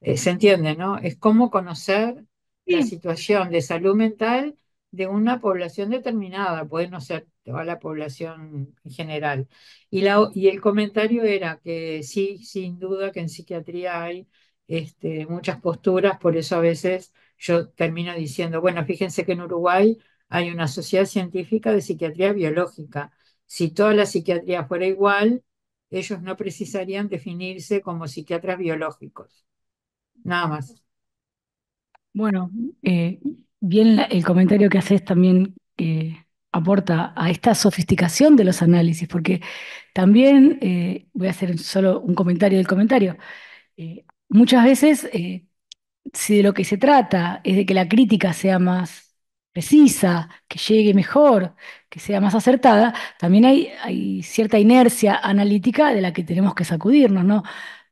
Eh, ¿Se entiende, no? Es cómo conocer la situación de salud mental de una población determinada, puede no ser toda la población en general. Y, la, y el comentario era que sí, sin duda que en psiquiatría hay este, muchas posturas, por eso a veces yo termino diciendo, bueno, fíjense que en Uruguay hay una sociedad científica de psiquiatría biológica. Si toda la psiquiatría fuera igual, ellos no precisarían definirse como psiquiatras biológicos. Nada más. Bueno, eh, bien el comentario que haces también aporta a esta sofisticación de los análisis, porque también, eh, voy a hacer solo un comentario del comentario, eh, muchas veces si de lo que se trata es de que la crítica sea más precisa, que llegue mejor, que sea más acertada, también hay, hay cierta inercia analítica de la que tenemos que sacudirnos, ¿no?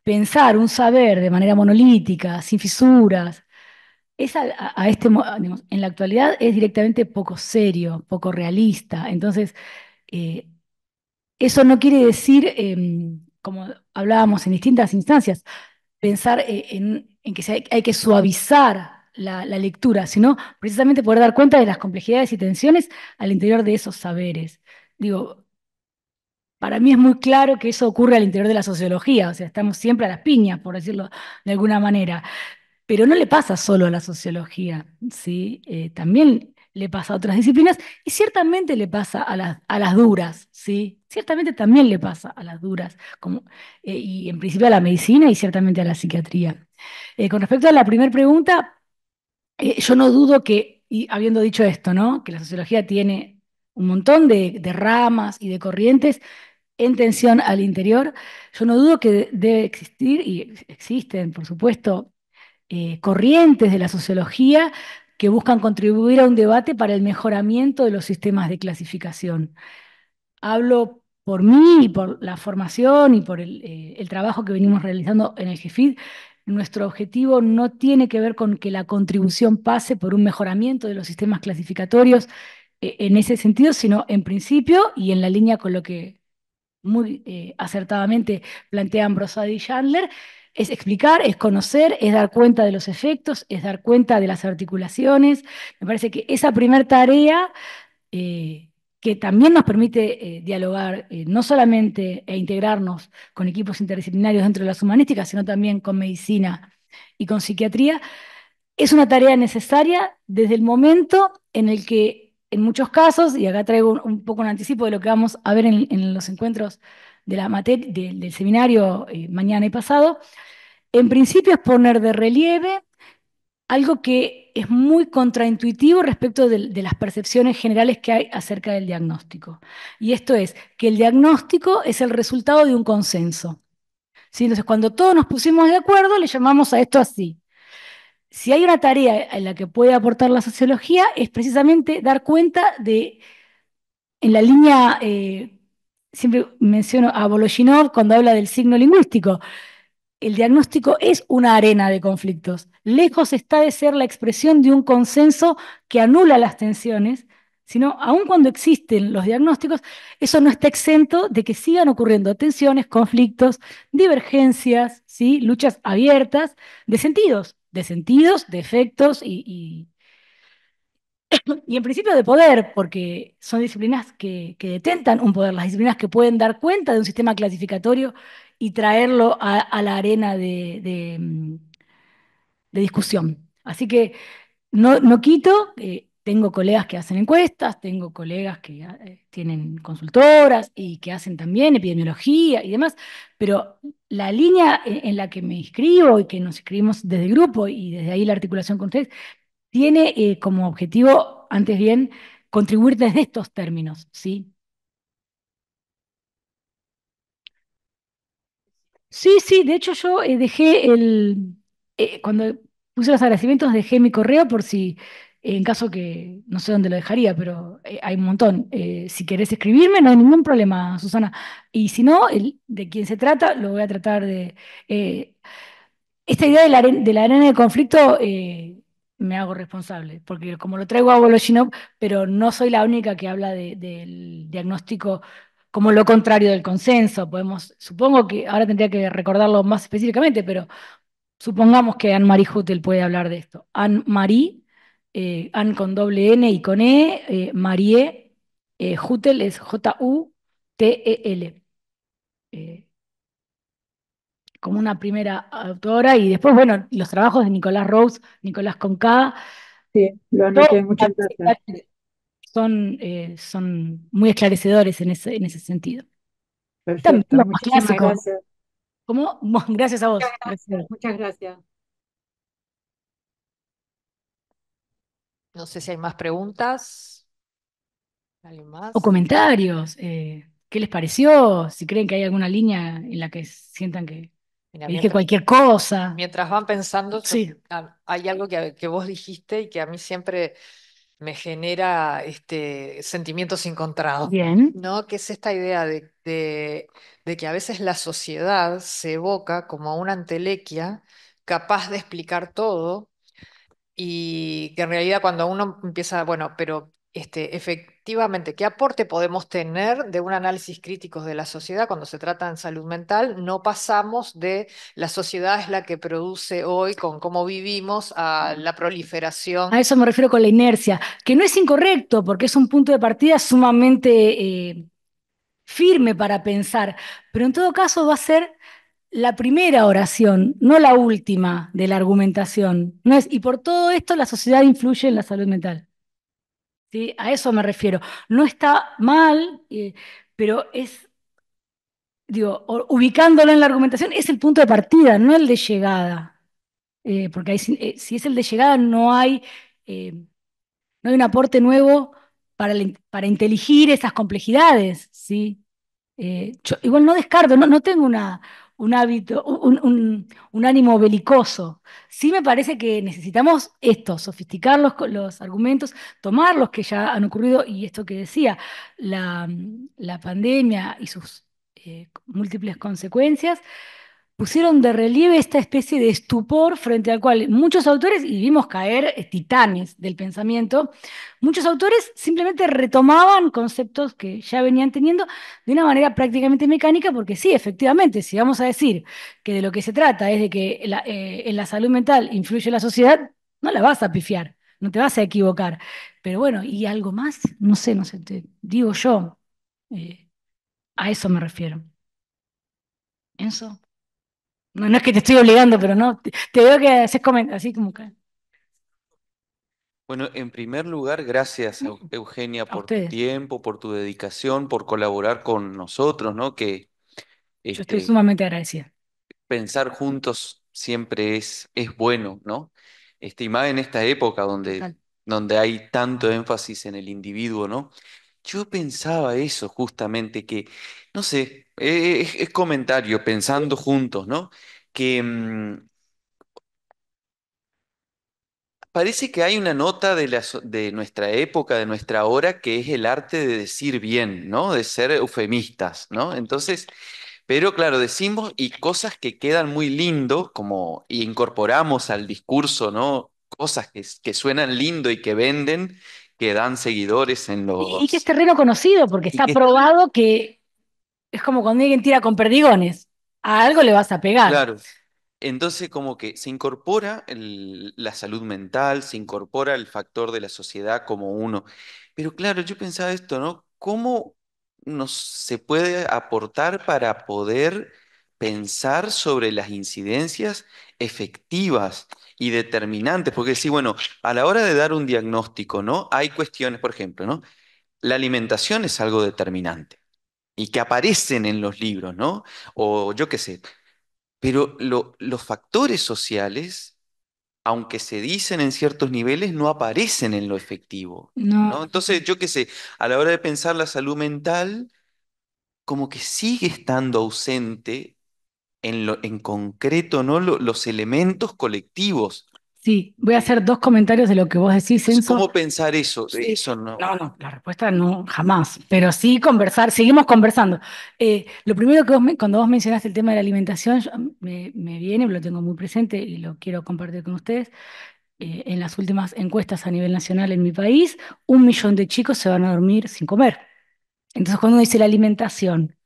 Pensar un saber de manera monolítica, sin fisuras, es a, este, en la actualidad es directamente poco serio, poco realista. Entonces, eh, eso no quiere decir, em, como hablábamos en distintas instancias, pensar eh, en, que hay que suavizar la, lectura, sino precisamente poder dar cuenta de las complejidades y tensiones al interior de esos saberes. Digo, para mí es muy claro que eso ocurre al interior de la sociología, o sea, estamos siempre a las piñas, por decirlo de alguna manera. Pero no le pasa solo a la sociología, ¿sí? Eh, también le pasa a otras disciplinas y ciertamente le pasa a las, a las duras, ¿sí? Ciertamente también le pasa a las duras, como, eh, y en principio a la medicina y ciertamente a la psiquiatría. Eh, con respecto a la primera pregunta, eh, yo no dudo que, y habiendo dicho esto, ¿no? que la sociología tiene un montón de, ramas y de corrientes en tensión al interior, yo no dudo que debe existir, y existen, por supuesto, eh, corrientes de la sociología que buscan contribuir a un debate para el mejoramiento de los sistemas de clasificación. Hablo por mí, y por la formación y por el, eh, trabajo que venimos realizando en el GFID, nuestro objetivo no tiene que ver con que la contribución pase por un mejoramiento de los sistemas clasificatorios eh, en ese sentido, sino en principio y en la línea con lo que muy eh, acertadamente plantean Brosadi y Chandler, es explicar, es conocer, es dar cuenta de los efectos, es dar cuenta de las articulaciones. Me parece que esa primera tarea eh, que también nos permite eh, dialogar eh, no solamente e integrarnos con equipos interdisciplinarios dentro de las humanísticas, sino también con medicina y con psiquiatría, es una tarea necesaria desde el momento en el que en muchos casos, y acá traigo un, poco un anticipo de lo que vamos a ver en, los encuentros de la del seminario eh, mañana y pasado, en principio es poner de relieve algo que es muy contraintuitivo respecto de, las percepciones generales que hay acerca del diagnóstico. Y esto es que el diagnóstico es el resultado de un consenso. Entonces, cuando todos nos pusimos de acuerdo, le llamamos a esto así. Si hay una tarea en la que puede aportar la sociología, es precisamente dar cuenta de, en la línea, eh, siempre menciono a Bolojinov cuando habla del signo lingüístico, el diagnóstico es una arena de conflictos. Lejos está de ser la expresión de un consenso que anula las tensiones, sino aun cuando existen los diagnósticos, eso no está exento de que sigan ocurriendo tensiones, conflictos, divergencias, ¿sí? luchas abiertas de sentidos, de sentidos, de efectos y, y, en principio de poder, porque son disciplinas que, que, detentan un poder, las disciplinas que pueden dar cuenta de un sistema clasificatorio y traerlo a, la arena mm, de, discusión. Así que no, no quito, eh, tengo colegas que hacen encuestas, tengo colegas que ah, eh, tienen consultoras y que hacen también epidemiología y demás, pero la línea e, en, la que me inscribo y que nos inscribimos desde el grupo y desde ahí la articulación con ustedes, tiene eh, como objetivo, antes bien, contribuir desde estos términos, ¿sí? Sí, sí, de hecho yo eh, dejé el, eh, cuando puse los agradecimientos dejé mi correo por si, en caso que, no sé dónde lo dejaría, pero eh, hay un montón. si querés escribirme, no hay ningún problema, Susana. Y si no, el, de quién se trata, lo voy a tratar de... esta idea de la, arena de conflicto me hago responsable, porque como lo traigo a Boloshinov, pero no soy la única que habla del diagnóstico como lo contrario del consenso. Podemos, supongo que ahora tendría que recordarlo más específicamente, pero supongamos que Anne-Marie Hutel puede hablar de esto. Anne-Marie, eh, Anne con doble N y con E, eh, Marie eh, es J-U-T-E-L. Eh, como una primera autora, y después, bueno, los trabajos de Nicolás Rose, Nicolás Conca, Sí, lo muchas gracias son, eh, son muy esclarecedores en ese, en ese sentido. Perfecto, Gracias. a vos. Muchas gracias. No sé si hay más preguntas. ¿Alguien más? O comentarios. Eh, ¿Qué les pareció? Si creen que hay alguna línea en la que sientan que cualquier cosa. Mientras van pensando, sí. Ah, hay algo que, que vos dijiste y que a mí siempre me genera este, sentimientos encontrados, Bien. ¿no? Que es esta idea de, de, que a veces la sociedad se evoca como una antelequia capaz de explicar todo y que en realidad cuando uno empieza, bueno, pero este, efectivamente, qué aporte podemos tener de un análisis crítico de la sociedad cuando se trata de salud mental. No pasamos de la sociedad es la que produce hoy con cómo vivimos a la proliferación. A eso me refiero con la inercia, que no es incorrecto porque es un punto de partida sumamente eh, firme para pensar, pero en todo caso va a ser la primera oración, no la última de la argumentación. y por todo esto la sociedad influye en la salud mental. A eso me refiero. No está mal, eh, pero es, digo, ubicándolo en la argumentación, es el punto de partida, no el de llegada. Eh, porque eh, si es el de llegada, no hay, no hay un aporte nuevo para, para inteligir esas complejidades, ¿sí? igual no descarto, no, no tengo una, un hábito, un, ánimo belicoso. Sí me parece que necesitamos esto, sofisticar los, los, argumentos, tomar los que ya han ocurrido y esto que decía, la, pandemia y sus eh, múltiples consecuencias, pusieron de relieve esta especie de estupor frente al cual muchos autores, y vimos caer titanes del pensamiento, muchos autores simplemente retomaban conceptos que ya venían teniendo de una manera prácticamente mecánica, porque sí, efectivamente, si vamos a decir que de lo que se trata es de que la, eh, en la salud mental influye la sociedad, no la vas a pifiar, no te vas a equivocar. Pero bueno, ¿y algo más? No sé, no sé, digo yo, eh, a eso me refiero. eso. No, no es que te estoy obligando, pero no, te, veo que haces comentarios así como que... Bueno, en primer lugar, gracias mm. Eugenia por tu tiempo, por tu dedicación, por colaborar con nosotros, ¿no? Que yo este, estoy sumamente agradecida. Pensar juntos siempre es, es bueno, ¿no? Este, y más en esta época donde, donde hay tanto énfasis en el individuo, ¿no? Yo pensaba eso justamente, que, no sé, e-, e-, es, comentario, pensando juntos, ¿no? Que mm, parece que hay una nota de, de nuestra época, de nuestra hora, que es el arte de decir bien, ¿no? De ser eufemistas, ¿no? Entonces, pero claro, decimos y cosas que quedan muy lindo, como incorporamos al discurso, ¿no? Cosas que, que suenan lindo y que venden que dan seguidores en los... Y que es terreno conocido, porque está probado que es como cuando alguien tira con perdigones, a algo le vas a pegar. Claro. Entonces como que se incorpora la salud mental, se incorpora el factor de la sociedad como uno. Pero claro, yo pensaba esto, ¿no? ¿Cómo nos se puede aportar para poder pensar sobre las incidencias efectivas y determinantes, porque sí, bueno, a la hora de dar un diagnóstico, ¿no? Hay cuestiones, por ejemplo, ¿no? La alimentación es algo determinante y que aparecen en los libros, ¿no? O yo qué sé. Pero los factores sociales, aunque se dicen en ciertos niveles, no aparecen en lo efectivo. Entonces, yo qué sé, a la hora de pensar la salud mental, como que sigue estando ausente en, concreto, ¿no? los elementos colectivos. Sí, voy a hacer dos comentarios de lo que vos decís, Enzo. ¿Cómo pensar eso? Eso no. No, la respuesta no, jamás. Pero sí conversar, seguimos conversando. Eh, lo primero que cuando vos mencionaste el tema de la alimentación, mm, me, viene, lo tengo muy presente y lo quiero compartir con ustedes. Eh, en las últimas encuestas a nivel nacional en mi país, un millón de chicos se van a dormir sin comer. Entonces, cuando uno dice la alimentación,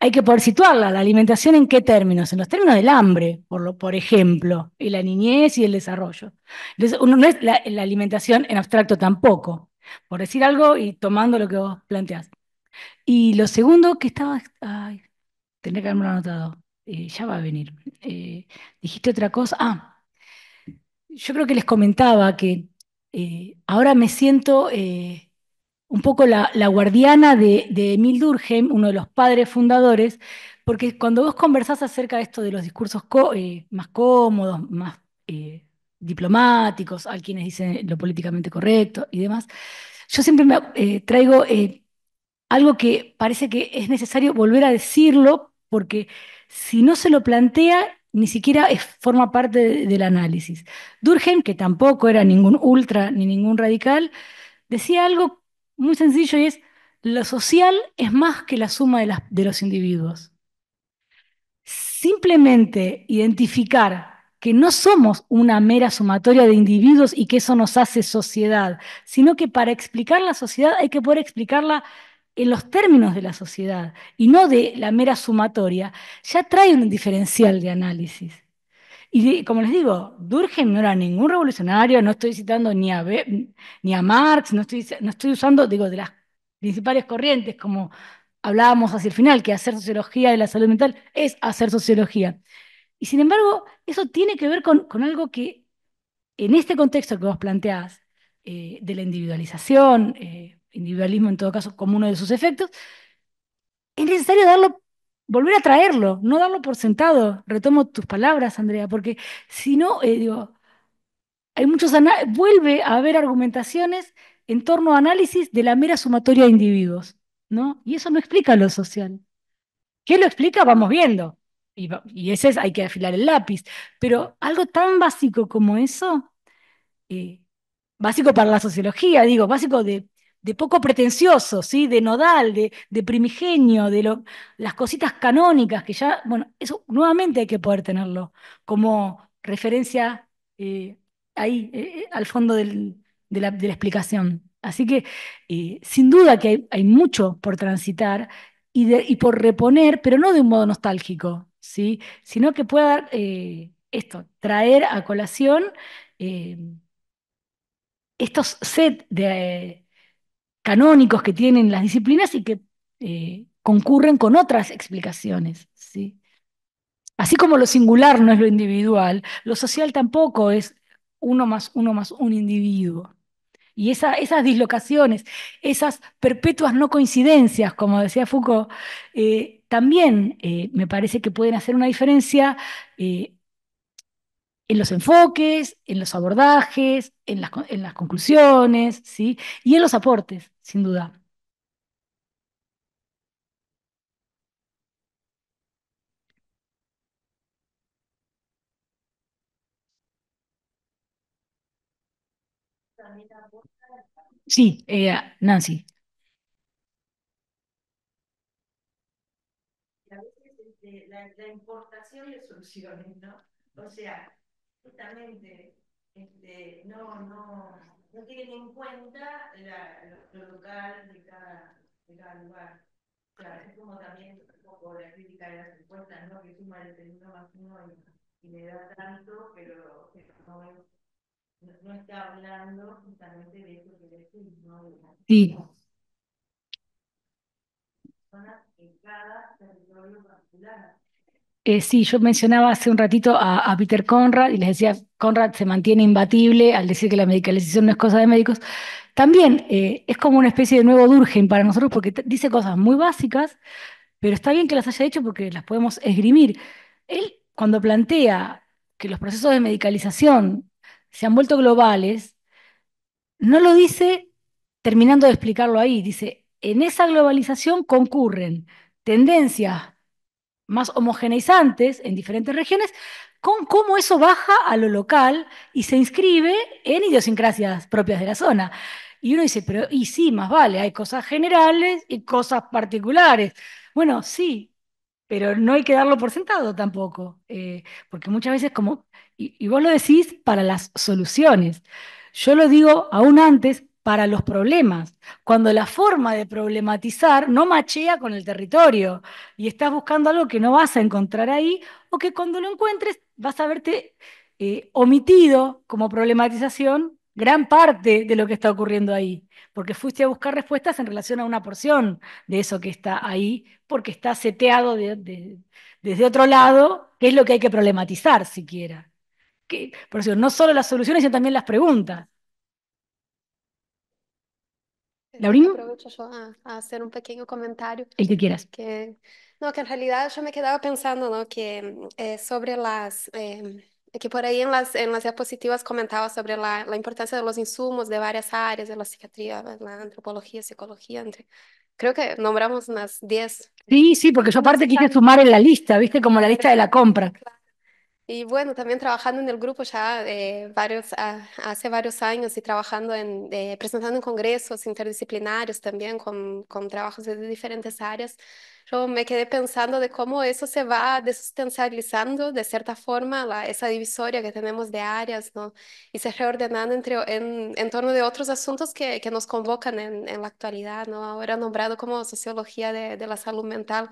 hay que poder situarla, la alimentación en qué términos, en los términos del hambre, por, por ejemplo, y la niñez y el desarrollo. Entonces, uno, no es la, alimentación en abstracto tampoco, por decir algo y tomando lo que vos planteás. Y lo segundo que estaba, ay, que haberme anotado, eh, ya va a venir. Eh, dijiste otra cosa, ah, yo creo que les comentaba que eh, ahora me siento un poco la, guardiana de, Emil Durkheim, uno de los padres fundadores, porque cuando vos conversás acerca de esto de los discursos eh, más cómodos, más eh, diplomáticos, a quienes dicen lo políticamente correcto y demás, yo siempre me eh, traigo algo que parece que es necesario volver a decirlo, porque si no se lo plantea, ni siquiera forma parte del análisis. Durkheim, que tampoco era ningún ultra ni ningún radical, decía algo muy sencillo y es, lo social es más que la suma de, los individuos. Simplemente identificar que no somos una mera sumatoria de individuos y que eso nos hace sociedad, sino que para explicar la sociedad hay que poder explicarla en los términos de la sociedad y no de la mera sumatoria, ya trae un diferencial de análisis. Y como les digo, Durgen no era ningún revolucionario, no estoy citando ni a, ni a Marx, no estoy, no estoy usando, digo, de las principales corrientes, como hablábamos hacia el final, que hacer sociología de la salud mental es hacer sociología. Y sin embargo, eso tiene que ver con, algo que en este contexto que vos planteás, eh, de la individualización, eh, individualismo en todo caso como uno de sus efectos, es necesario darlo volver a traerlo, no darlo por sentado. Retomo tus palabras, Andrea, porque si no, eh, digo, hay muchos vuelve a haber argumentaciones en torno a análisis de la mera sumatoria de individuos, ¿no? Y eso no explica lo social. ¿Qué lo explica? Vamos viendo. Y, ese es, hay que afilar el lápiz. Pero algo tan básico como eso, eh, básico para la sociología, digo, básico de de poco pretencioso, ¿sí? de nodal, de, primigenio, de las cositas canónicas que ya, bueno, eso nuevamente hay que poder tenerlo como referencia eh, ahí, eh, eh, al fondo de, la, explicación. Así que sin duda que hay, mucho por transitar y, y por reponer, pero no de un modo nostálgico, ¿sí? sino que pueda esto, traer a colación estos set de canónicos que tienen las disciplinas y que eh, concurren con otras explicaciones. ¿sí? Así como lo singular no es lo individual, lo social tampoco es uno más uno más un individuo. Y esas dislocaciones, esas perpetuas no coincidencias, como decía Foucault, eh, también eh, me parece que pueden hacer una diferencia eh, en los enfoques, en los abordajes, en las, en las conclusiones, ¿sí? Y en los aportes, sin duda. Sí, eh, Nancy. Este, la, la, importación de soluciones, ¿no? O sea, justamente este, no, no, no tienen en cuenta la, lo, local de cada, de cada lugar. es como también un poco la crítica de las respuestas, ¿no? Que suma el término más uno y, y, le da tanto, pero, no, no, está hablando justamente de eso que decís, De las sí. Personas en cada territorio particular. Eh, sí, yo mencionaba hace un ratito a, Peter Conrad y les decía, Conrad se mantiene imbatible al decir que la medicalización no es cosa de médicos. También eh, es como una especie de nuevo Durgen para nosotros porque dice cosas muy básicas, pero está bien que las haya hecho porque las podemos esgrimir. Él, cuando plantea que los procesos de medicalización se han vuelto globales, no lo dice terminando de explicarlo ahí, dice, en esa globalización concurren tendencias más homogeneizantes en diferentes regiones, con cómo eso baja a lo local y se inscribe en idiosincrasias propias de la zona. Y uno dice, pero y sí, más vale, hay cosas generales y cosas particulares. Bueno, sí, pero no hay que darlo por sentado tampoco, eh, porque muchas veces como, y vos lo decís para las soluciones, yo lo digo aún antes para los problemas, cuando la forma de problematizar no machea con el territorio y estás buscando algo que no vas a encontrar ahí o que cuando lo encuentres vas a verte eh, omitido como problematización gran parte de lo que está ocurriendo ahí, porque fuiste a buscar respuestas en relación a una porción de eso que está ahí, porque está seteado desde otro lado, que es lo que hay que problematizar siquiera. Que, por eso, no solo las soluciones, sino también las preguntas. Laurín. Aprovecho yo a, hacer un pequeño comentario. El que quieras. no, que en realidad yo me quedaba pensando, ¿no? Que eh, sobre las... Eh, que por ahí en las, en las diapositivas comentaba sobre la, la, importancia de los insumos de varias áreas, de la psiquiatría, la antropología, psicología, entre... Creo que nombramos unas 10. Sí, sí, porque yo aparte quise sumar en la lista, ¿viste? Como la lista de la compra. Claro. Y bueno, también trabajando en el grupo ya eh, varios, ah, hace varios años y trabajando en, eh, presentando en congresos interdisciplinarios también con, con trabajos de diferentes áreas, yo me quedé pensando de cómo eso se va desustancializando de cierta forma, la, esa divisoria que tenemos de áreas, ¿no? Y se reordenando entre, en, en torno de otros asuntos que, que nos convocan en, en, la actualidad, ¿no? Ahora nombrado como sociología de, de la salud mental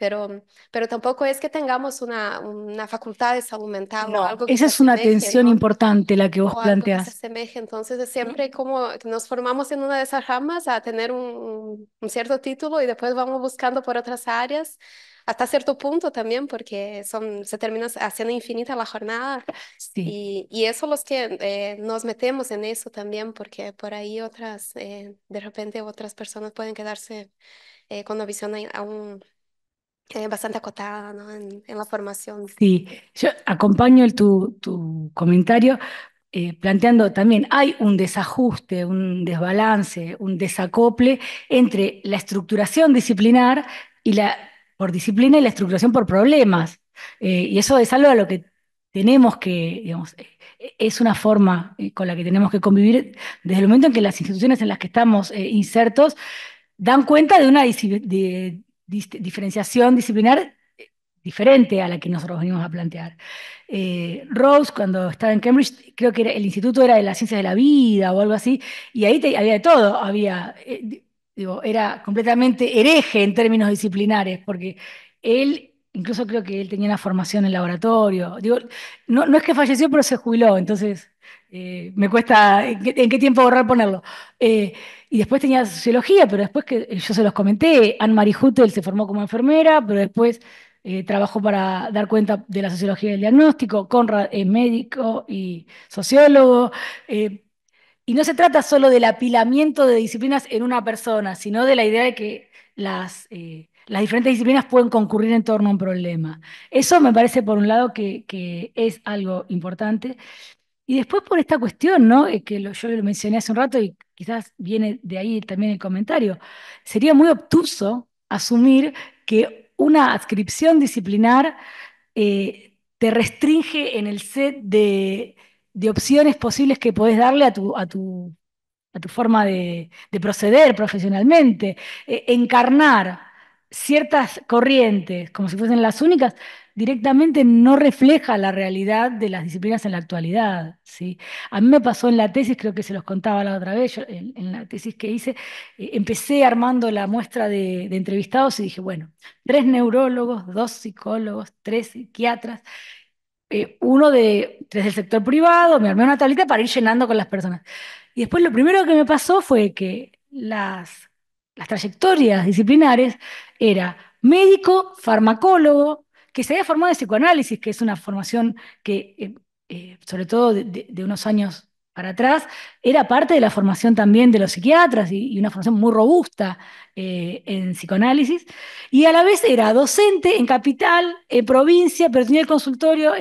pero, pero tampoco es que tengamos una, una facultad de salud mental o algo que Esa es una tensión importante la que vos o planteas. Que se asemeje. Entonces, siempre como nos formamos en una de esas ramas a tener un, un, cierto título y después vamos buscando por otras áreas hasta cierto punto también, porque son, se termina haciendo infinita la jornada. Sí. Y, eso los que eh, nos metemos en eso también, porque por ahí otras, eh, de repente otras personas pueden quedarse eh, con la visión aún bastante acotada en, la formación. Sí, yo acompaño el, tu, comentario eh, planteando también, hay un desajuste, un desbalance, un desacople entre la estructuración disciplinar y la, por disciplina y la estructuración por problemas. Eh, y eso es algo a lo que tenemos que, digamos, eh, es una forma con la que tenemos que convivir desde el momento en que las instituciones en las que estamos insertos dan cuenta de una de diferenciación disciplinar eh, diferente a la que nosotros venimos a plantear. Eh, Rose, cuando estaba en Cambridge, creo que el instituto era de las ciencias de la vida o algo así, y ahí había de todo, había, eh, era completamente hereje en términos disciplinares, porque él, incluso creo que él tenía una formación en laboratorio, digo, no, es que falleció, pero se jubiló, entonces me cuesta en qué, tiempo borrar ponerlo. Y después tenía sociología, pero después que eh, yo se los comenté, Anne-Marie Hüttel se formó como enfermera, pero después eh, trabajó para dar cuenta de la sociología del diagnóstico, Conrad es médico y sociólogo. Eh, y no se trata solo del apilamiento de disciplinas en una persona, sino de la idea de que las, las diferentes disciplinas pueden concurrir en torno a un problema. Eso me parece, por un lado, que, que es algo importante. Y después por esta cuestión, ¿no? Eh, que yo lo mencioné hace un rato y quizás viene de ahí también el comentario, sería muy obtuso asumir que una adscripción disciplinar eh, te restringe en el set de, opciones posibles que podés darle a tu, a a tu forma de, proceder profesionalmente. Eh, encarnar ciertas corrientes, como si fuesen las únicas, directamente no refleja la realidad de las disciplinas en la actualidad. ¿sí? A mí me pasó en la tesis, creo que se los contaba la otra vez, en, la tesis que hice, eh, empecé armando la muestra de, entrevistados y dije, bueno, tres neurólogos, dos psicólogos, tres psiquiatras, eh, uno de, tres del sector privado, me armé una tablita para ir llenando con las personas. Y después lo primero que me pasó fue que las trayectorias disciplinares era médico, farmacólogo, que se había formado en psicoanálisis, que es una formación que, eh, eh, sobre todo de, unos años para atrás, era parte de la formación también de los psiquiatras y, una formación muy robusta eh, en psicoanálisis, y a la vez era docente en capital, en provincia, pero tenía el consultorio.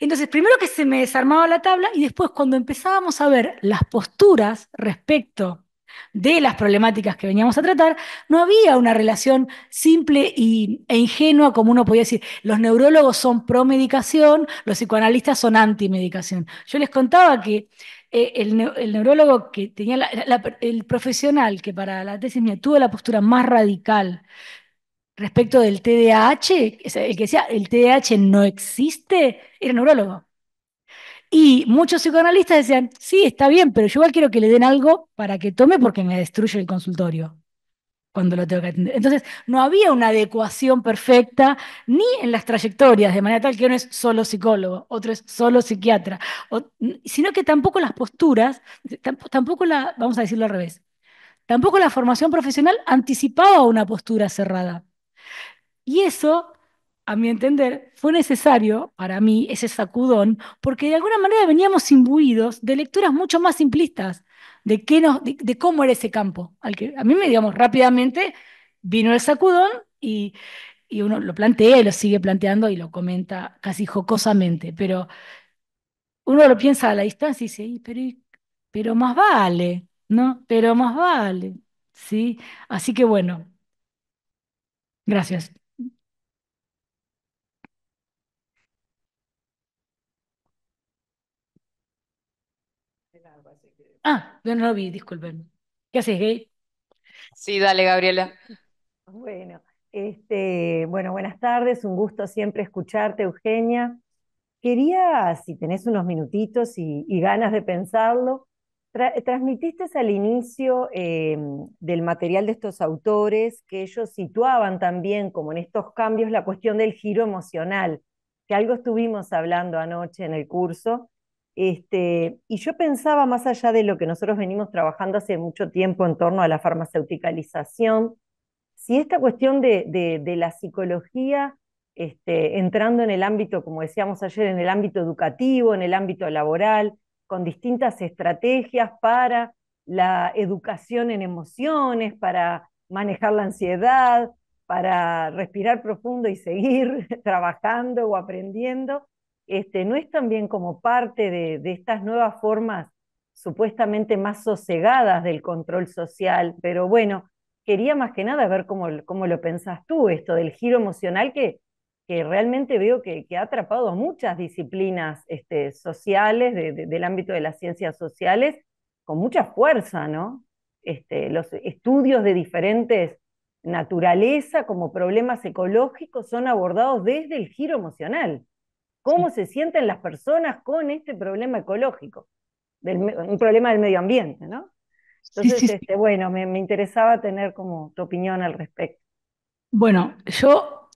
Entonces, primero que se me desarmaba la tabla y después cuando empezábamos a ver las posturas respecto de las problemáticas que veníamos a tratar, no había una relación simple y, e ingenua como uno podía decir, los neurólogos son pro medicación, los psicoanalistas son antimedicación. Yo les contaba que eh, el, neurólogo que tenía, el profesional que para la tesis mía tuvo la postura más radical respecto del TDAH, el que decía el TDAH no existe, era neurólogo. Y muchos psicoanalistas decían, sí, está bien, pero yo igual quiero que le den algo para que tome porque me destruye el consultorio cuando lo tengo que atender. Entonces, no había una adecuación perfecta ni en las trayectorias, de manera tal que uno es solo psicólogo, otro es solo psiquiatra, sino que tampoco las posturas, tampoco la, vamos a decirlo al revés, tampoco la formación profesional anticipaba una postura cerrada. Y eso a mi entender, fue necesario para mí ese sacudón, porque de alguna manera veníamos imbuidos de lecturas mucho más simplistas de, qué nos, de, cómo era ese campo. Al que, a mí me, digamos, rápidamente vino el sacudón y, uno lo plantea y lo sigue planteando y lo comenta casi jocosamente, pero uno lo piensa a la distancia y dice, pero, pero más vale, ¿no? Pero más vale, ¿sí? Así que bueno, gracias. Ah, yo no lo vi, disculpen. ¿Qué haces, Gay? Sí, dale, Gabriela. Bueno, este, bueno, buenas tardes, un gusto siempre escucharte, Eugenia. Quería, si tenés unos minutitos y, ganas de pensarlo, transmitiste al inicio em, del material de estos autores que ellos situaban también, como en estos cambios, la cuestión del giro emocional, que algo estuvimos hablando anoche en el curso, este, y yo pensaba, más allá de lo que nosotros venimos trabajando hace mucho tiempo en torno a la farmacéuticalización, si esta cuestión de, la psicología, este, entrando en el ámbito, como decíamos ayer, en el ámbito educativo, en el ámbito laboral, con distintas estrategias para la educación en emociones, para manejar la ansiedad, para respirar profundo y seguir trabajando o aprendiendo, este, no es también como parte de, estas nuevas formas supuestamente más sosegadas del control social, pero bueno, quería más que nada ver cómo, lo pensás tú, esto del giro emocional que, realmente veo que, ha atrapado muchas disciplinas este, sociales, del ámbito de las ciencias sociales, con mucha fuerza, ¿no? Este, los estudios de diferentes naturaleza como problemas ecológicos son abordados desde el giro emocional cómo se sienten las personas con este problema ecológico, un problema del medio ambiente, ¿no? Entonces, este, bueno, me, interesaba tener como tu opinión al respecto. Bueno, yo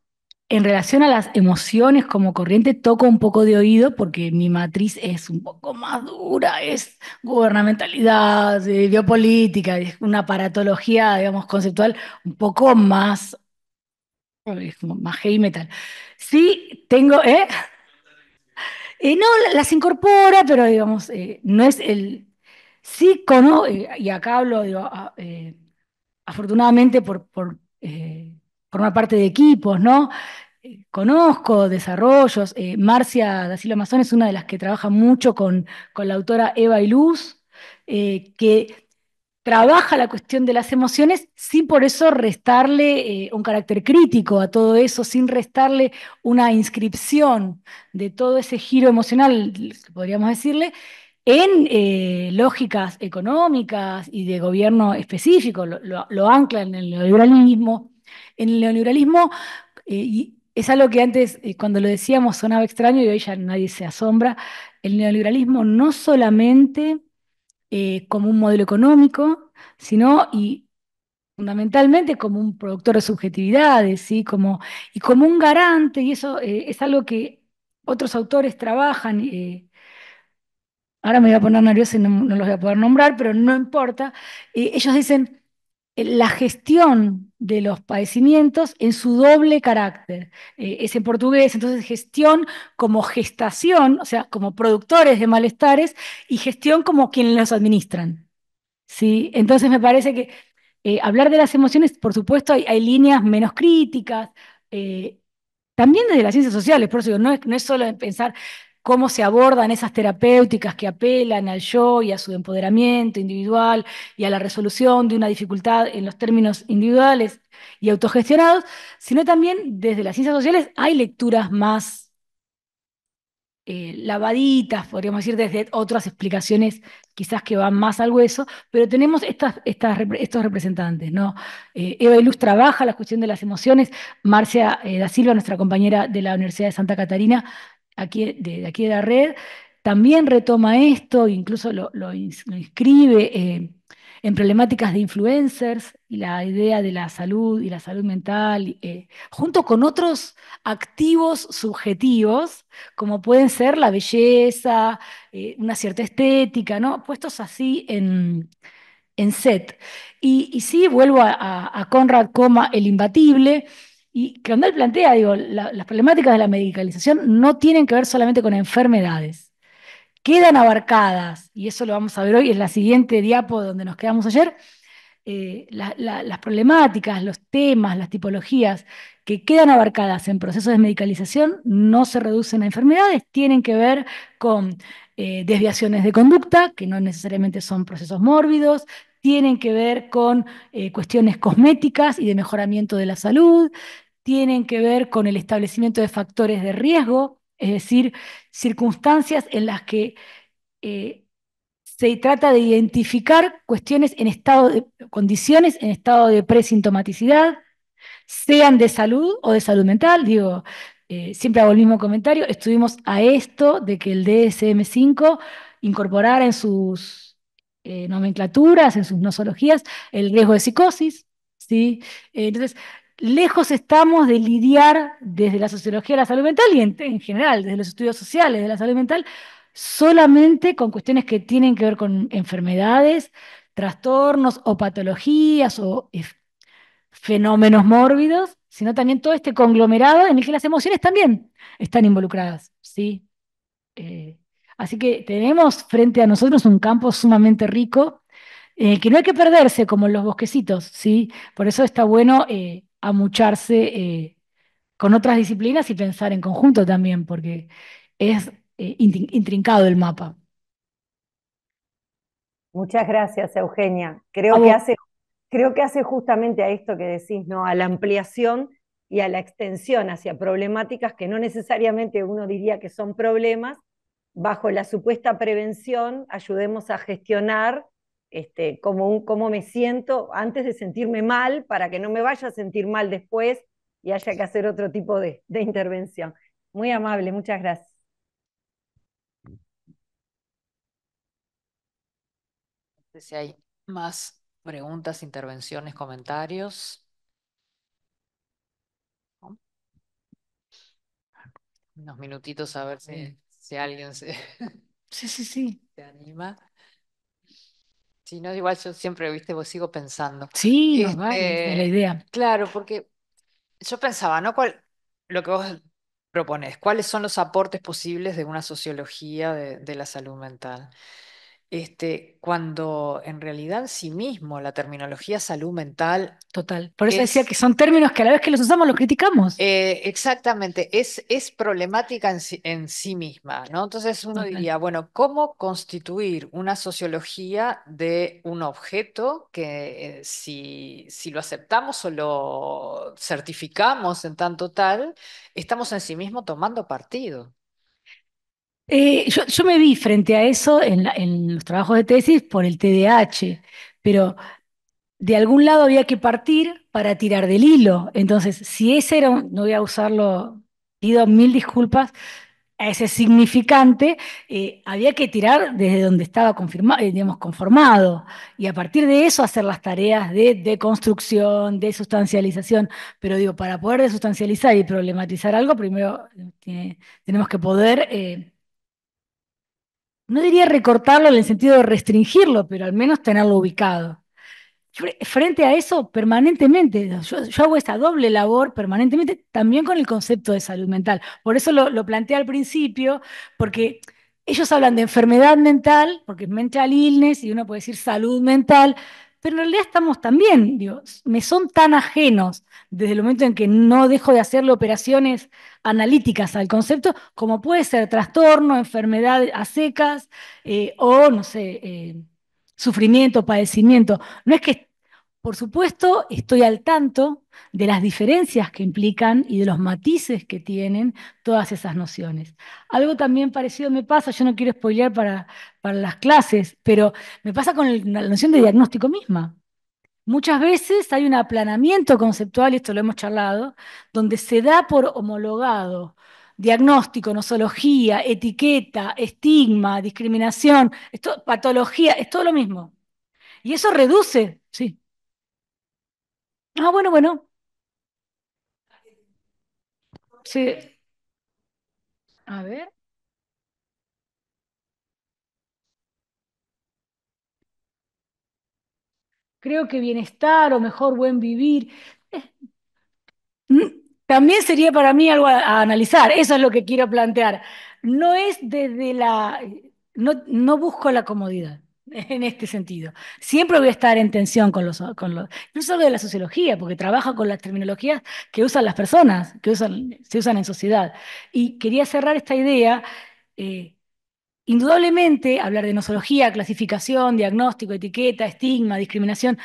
en relación a las emociones como corriente toco un poco de oído porque mi matriz es un poco más dura, es gubernamentalidad, eh, biopolítica, es una paratología, digamos, conceptual un poco más, es como más heavy metal. Sí, tengo, ¿eh? Eh, no, las incorpora, pero digamos, eh, no es el... Sí, conozco, eh, y acá hablo, afortunadamente por, por formar parte de equipos, ¿no? conozco desarrollos. Marcia de es una de las que trabaja mucho con, con la autora Eva Iluz, eh, que trabaja la cuestión de las emociones sin por eso restarle eh, un carácter crítico a todo eso, sin restarle una inscripción de todo ese giro emocional, podríamos decirle, en eh, lógicas económicas y de gobierno específico, lo, ancla en el neoliberalismo. En el neoliberalismo, eh, y es algo que antes, cuando lo decíamos, sonaba extraño y hoy ya nadie se asombra, el neoliberalismo no solamente eh, como un modelo económico, sino y fundamentalmente como un productor de subjetividades, como, y como un garante, y eso eh, es algo que otros autores trabajan. Eh, ahora me voy a poner nerviosa y no, no, los voy a poder nombrar, pero no importa. ellos dicen, eh, la gestión de los padecimientos en su doble carácter. Eh, es en portugués, entonces gestión como gestación, o sea, como productores de malestares, y gestión como quienes los administran. ¿sí? Entonces me parece que eh, hablar de las emociones, por supuesto, hay, líneas menos críticas, también desde las ciencias sociales, por eso no es, no es solo pensar cómo se abordan esas terapéuticas que apelan al yo y a su empoderamiento individual y a la resolución de una dificultad en los términos individuales y autogestionados, sino también desde las ciencias sociales hay lecturas más eh, lavaditas, podríamos decir, desde otras explicaciones quizás que van más al hueso, pero tenemos estas, estos representantes. ¿no? Eh, Eva Luz trabaja la cuestión de las emociones, Marcia eh, da Silva, nuestra compañera de la Universidad de Santa Catarina, de, aquí de la red, también retoma esto, incluso lo, inscribe eh, en problemáticas de influencers y la idea de la salud y la salud mental, eh, junto con otros activos subjetivos, como pueden ser la belleza, eh, una cierta estética, ¿no? Puestos así en, en set. Y, y sí, vuelvo a, a Conrad Coma, el imbatible y él plantea, digo, las problemáticas de la medicalización no tienen que ver solamente con enfermedades. Quedan abarcadas, y eso lo vamos a ver hoy es la siguiente diapo donde nos quedamos ayer, eh, las problemáticas, los temas, las tipologías que quedan abarcadas en procesos de medicalización no se reducen a enfermedades, tienen que ver con eh, desviaciones de conducta, que no necesariamente son procesos mórbidos, tienen que ver con eh, cuestiones cosméticas y de mejoramiento de la salud, tienen que ver con el establecimiento de factores de riesgo, es decir, circunstancias en las que eh, se trata de identificar cuestiones en estado de, condiciones en estado de presintomaticidad, sean de salud o de salud mental, digo, eh, siempre hago el mismo comentario, estuvimos a esto de que el DSM-5 incorporara en sus eh, nomenclaturas, en sus nosologías, el riesgo de psicosis. ¿sí? Eh, entonces, lejos estamos de lidiar desde la sociología de la salud mental y en, general, desde los estudios sociales de la salud mental, solamente con cuestiones que tienen que ver con enfermedades, trastornos o patologías o fenómenos mórbidos, sino también todo este conglomerado en el que las emociones también están involucradas. ¿sí? Eh, Así que tenemos frente a nosotros un campo sumamente rico, eh, que no hay que perderse como los bosquecitos, ¿sí? Por eso está bueno eh, amucharse eh, con otras disciplinas y pensar en conjunto también, porque es intrincado el mapa. Muchas gracias, Eugenia. Creo que, hace, creo que, hace, justamente a esto que decís, ¿no? A la ampliación y a la extensión hacia problemáticas que no necesariamente uno diría que son problemas, bajo la supuesta prevención, ayudemos a gestionar este, cómo, me siento antes de sentirme mal, para que no me vaya a sentir mal después y haya que hacer otro tipo de, intervención. Muy amable, muchas gracias. No sé si hay más preguntas, intervenciones, comentarios. Unos minutitos a ver si si alguien se, sí, sí, sí. anima. Si no, igual yo siempre, viste, vos sigo pensando. Sí, es la este, idea. Claro, porque yo pensaba, ¿no? ¿Cuál, lo que vos propones, ¿cuáles son los aportes posibles de una sociología de, de la salud mental? este, cuando en realidad en sí mismo la terminología salud mental. Total. Por eso decía que son términos que a la vez que los usamos los criticamos. Eh, exactamente, es, problemática en sí, misma, ¿no? Entonces uno diría, bueno, ¿cómo constituir una sociología de un objeto que eh, si, si lo aceptamos o lo certificamos en tanto tal, estamos en sí mismo tomando partido? Eh, yo, me vi frente a eso en, los trabajos de tesis por el TDAH, pero de algún lado había que partir para tirar del hilo. Entonces, si ese era no voy a usarlo, pido mil disculpas, a ese significante, eh, había que tirar desde donde estaba confirmado, eh, conformado y a partir de eso hacer las tareas de deconstrucción, de sustancialización. Pero digo, para poder desustancializar y problematizar algo, primero tenemos que poder no diría recortarlo en el sentido de restringirlo, pero al menos tenerlo ubicado. Frente a eso, permanentemente, yo, hago esta doble labor permanentemente, también con el concepto de salud mental. Por eso lo, lo planteé al principio, porque ellos hablan de enfermedad mental, porque es mental illness, y uno puede decir salud mental, pero en realidad estamos también, Dios, me son tan ajenos desde el momento en que no dejo de hacerle operaciones analíticas al concepto, como puede ser trastorno, enfermedad a secas eh, o, no sé, eh, sufrimiento, padecimiento. No es que por supuesto, estoy al tanto de las diferencias que implican y de los matices que tienen todas esas nociones. Algo también parecido me pasa, yo no quiero spoilear para, para las clases, pero me pasa con la noción de diagnóstico misma. Muchas veces hay un aplanamiento conceptual, y esto lo hemos charlado, donde se da por homologado diagnóstico, nosología, etiqueta, estigma, discriminación, esto, patología, es todo lo mismo. Y eso reduce, sí. Ah, bueno, bueno. Sí. A ver. Creo que bienestar o mejor buen vivir. Eh, mm, también sería para mí algo a, analizar. Eso es lo que quiero plantear. No es desde la... No, no busco la comodidad. en este sentido. Siempre voy a estar en tensión con los, con los no de la sociología, porque trabajo con las terminologías que usan las personas, que usan, se usan en sociedad. Y quería cerrar esta idea. Eh, indudablemente, hablar de nosología, clasificación, diagnóstico, etiqueta, estigma, discriminación,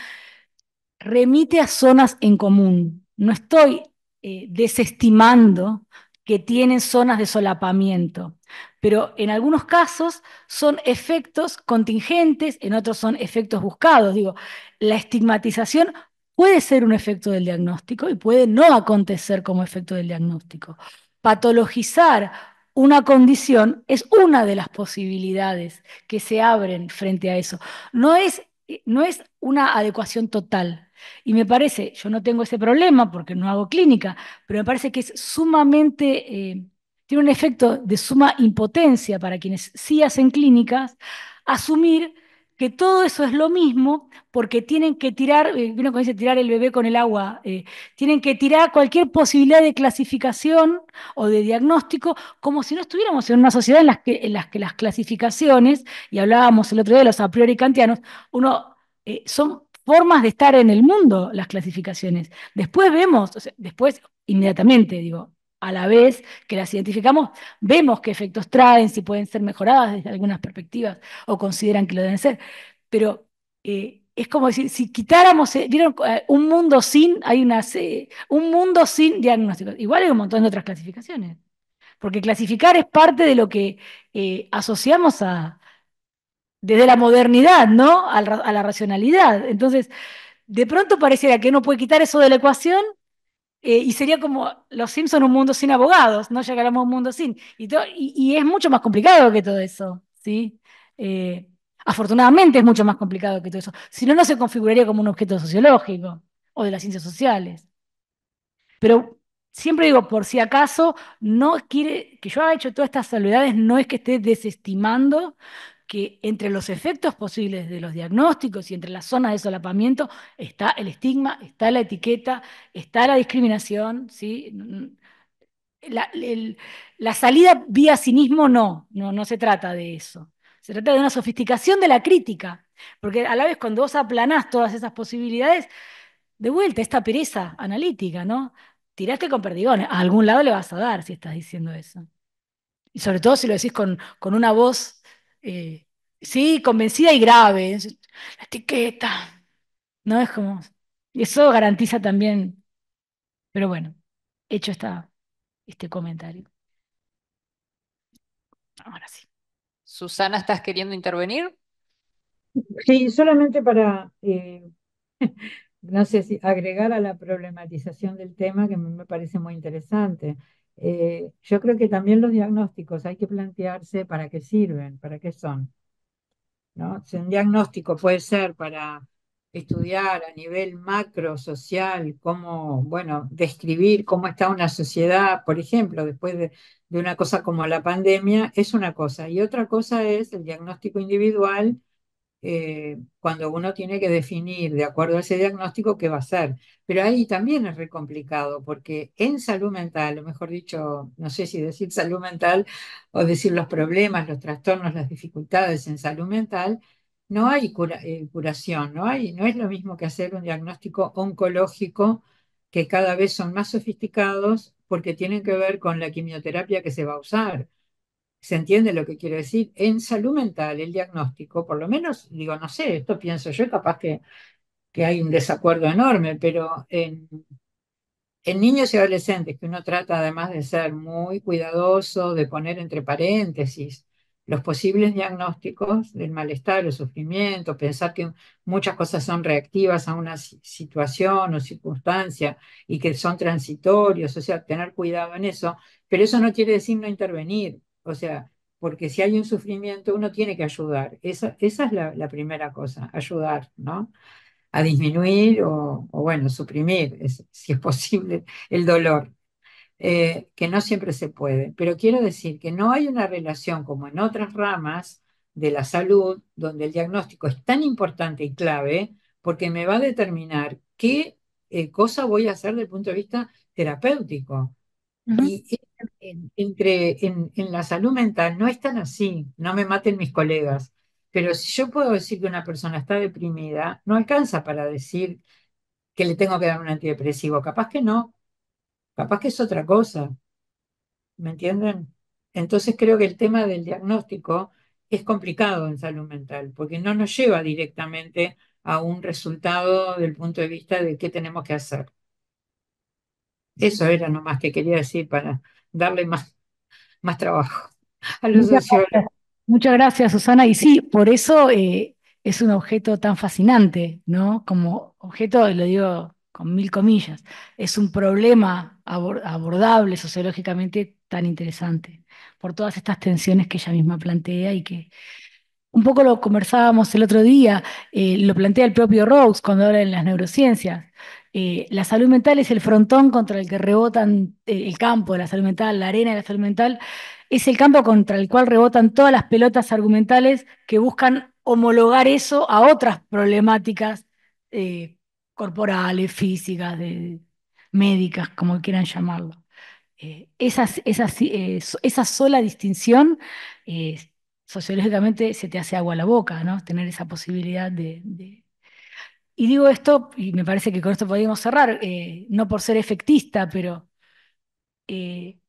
remite a zonas en común. No estoy eh, desestimando que tienen zonas de solapamiento. Pero en algunos casos son efectos contingentes, en otros son efectos buscados. Digo, la estigmatización puede ser un efecto del diagnóstico y puede no acontecer como efecto del diagnóstico. Patologizar una condición es una de las posibilidades que se abren frente a eso. No es, no es una adecuación total, y me parece, yo no tengo ese problema porque no hago clínica, pero me parece que es sumamente, eh, tiene un efecto de suma impotencia para quienes sí hacen clínicas, asumir que todo eso es lo mismo porque tienen que tirar, uno eh, dice tirar el bebé con el agua, eh, tienen que tirar cualquier posibilidad de clasificación o de diagnóstico como si no estuviéramos en una sociedad en la que, las, que las clasificaciones, y hablábamos el otro día de los a priori kantianos, uno, son formas de estar en el mundo las clasificaciones. Después vemos, después inmediatamente digo, a la vez que las identificamos, vemos qué efectos traen, si pueden ser mejoradas desde algunas perspectivas o consideran que lo deben ser. Pero eh, es como decir, si quitáramos, eh, ¿vieron? Eh, un mundo sin, hay una, un mundo sin diagnósticos Igual hay un montón de otras clasificaciones. Porque clasificar es parte de lo que asociamos a, desde la modernidad, ¿no? A la, racionalidad. Entonces, de pronto pareciera que uno puede quitar eso de la ecuación eh, y sería como los Simpson un mundo sin abogados, no llegaremos a un mundo sin. Y, es mucho más complicado que todo eso, ¿sí? Eh, afortunadamente es mucho más complicado que todo eso. Si no, no se configuraría como un objeto sociológico o de las ciencias sociales. Pero siempre digo, por si acaso, no quiere, que yo haya hecho todas estas salvedades no es que esté desestimando que entre los efectos posibles de los diagnósticos y entre las zonas de solapamiento está el estigma, está la etiqueta, está la discriminación, ¿sí? La, salida vía cinismo no, no, no se trata de eso. Se trata de una sofisticación de la crítica, porque a la vez cuando vos aplanás todas esas posibilidades, de vuelta esta pereza analítica, ¿no? Tiraste con perdigones, a algún lado le vas a dar si estás diciendo eso. Y sobre todo si lo decís con, con una voz eh, sí, convencida y grave, la etiqueta, ¿no? Es como, eso garantiza también, pero bueno, hecho está este comentario. Ahora sí. Susana, ¿estás queriendo intervenir? Sí, solamente para, eh, no sé si agregar a la problematización del tema que me parece muy interesante. Eh, yo creo que también los diagnósticos hay que plantearse para qué sirven, para qué son. ¿no? un diagnóstico puede ser para estudiar a nivel macro social, cómo, bueno, describir cómo está una sociedad, por ejemplo, después de una cosa como la pandemia, es una cosa. Y otra cosa es el diagnóstico individual eh, cuando uno tiene que definir de acuerdo a ese diagnóstico qué va a hacer. Pero ahí también es re complicado, porque en salud mental, o mejor dicho, no sé si decir salud mental o decir los problemas, los trastornos, las dificultades en salud mental, no hay eh, curación, no, hay, no es lo mismo que hacer un diagnóstico oncológico que cada vez son más sofisticados porque tienen que ver con la quimioterapia que se va a usar ¿Se entiende lo que quiero decir? En salud mental, el diagnóstico, por lo menos, digo, no sé, esto pienso yo, capaz que, que hay un desacuerdo enorme, pero en, en niños y adolescentes, que uno trata además de ser muy cuidadoso, de poner entre paréntesis los posibles diagnósticos del malestar, el sufrimiento, pensar que muchas cosas son reactivas a una situación o circunstancia y que son transitorios, o sea, tener cuidado en eso, pero eso no quiere decir no intervenir. O sea, porque si hay un sufrimiento, uno tiene que ayudar. Esa, es la, primera cosa, ayudar, ¿no? A disminuir o, bueno, suprimir, si es posible, el dolor. Eh, que no siempre se puede. Pero quiero decir que no hay una relación como en otras ramas de la salud, donde el diagnóstico es tan importante y clave, porque me va a determinar qué eh, cosa voy a hacer desde el punto de vista terapéutico. Y entre, en, en, la salud mental no es tan así, no me maten mis colegas, pero si yo puedo decir que una persona está deprimida, no alcanza para decir que le tengo que dar un antidepresivo, capaz que no, capaz que es otra cosa, ¿me entienden? Entonces creo que el tema del diagnóstico es complicado en salud mental, porque no nos lleva directamente a un resultado del punto de vista de qué tenemos que hacer. Eso era nomás que quería decir para darle más, más trabajo muchas Gracias. Susana. Y sí, por eso eh, es un objeto tan fascinante, ¿no? Como objeto, lo digo con mil comillas, es un problema abordable sociológicamente tan interesante, por todas estas tensiones que ella misma plantea y que un poco lo conversábamos el otro día, eh, lo plantea el propio Rose cuando habla en las neurociencias, eh, la salud mental es el frontón contra el que rebotan eh, el campo de la salud mental, la arena de la salud mental, es el campo contra el cual rebotan todas las pelotas argumentales que buscan homologar eso a otras problemáticas eh, corporales, físicas, de, médicas, como quieran llamarlo. esa sola distinción sociológicamente se te hace agua a la boca, ¿no? Tener esa posibilidad de y digo esto, y me parece que con esto podríamos cerrar, eh, no por ser efectista, pero eh,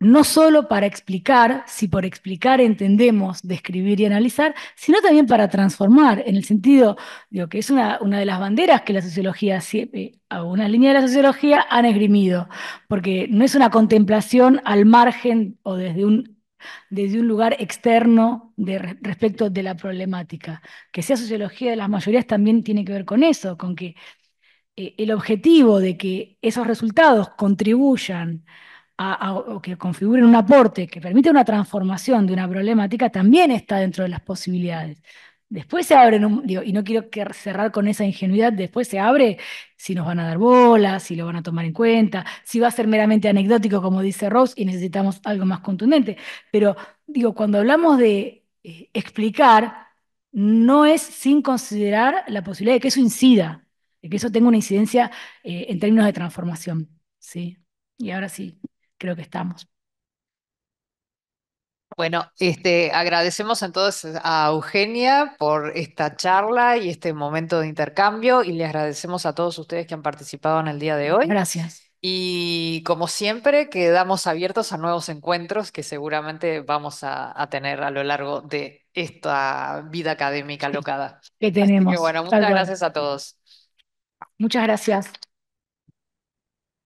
no solo para explicar, si por explicar entendemos describir y analizar, sino también para transformar, en el sentido, digo, que es una, una de las banderas que la sociología, eh, algunas líneas de la sociología han esgrimido, porque no es una contemplación al margen o desde un desde un lugar externo respecto de la problemática. Que sea sociología de las mayorías también tiene que ver con eso, con que eh, el objetivo de que esos resultados contribuyan o que configuren un aporte que permita una transformación de una problemática también está dentro de las posibilidades. Después se abre, y no quiero cerrar con esa ingenuidad, después se abre si nos van a dar bolas, si lo van a tomar en cuenta, si va a ser meramente anecdótico, como dice Rose, y necesitamos algo más contundente. Pero digo, cuando hablamos de eh, explicar, no es sin considerar la posibilidad de que eso incida, de que eso tenga una incidencia eh, en términos de transformación. ¿sí? Y ahora sí, creo que estamos. Bueno, este, agradecemos entonces a Eugenia por esta charla y este momento de intercambio y le agradecemos a todos ustedes que han participado en el día de hoy. Gracias. Y como siempre, quedamos abiertos a nuevos encuentros que seguramente vamos a, tener a lo largo de esta vida académica locada. Que tenemos. bueno, muchas gracias a todos. Muchas gracias.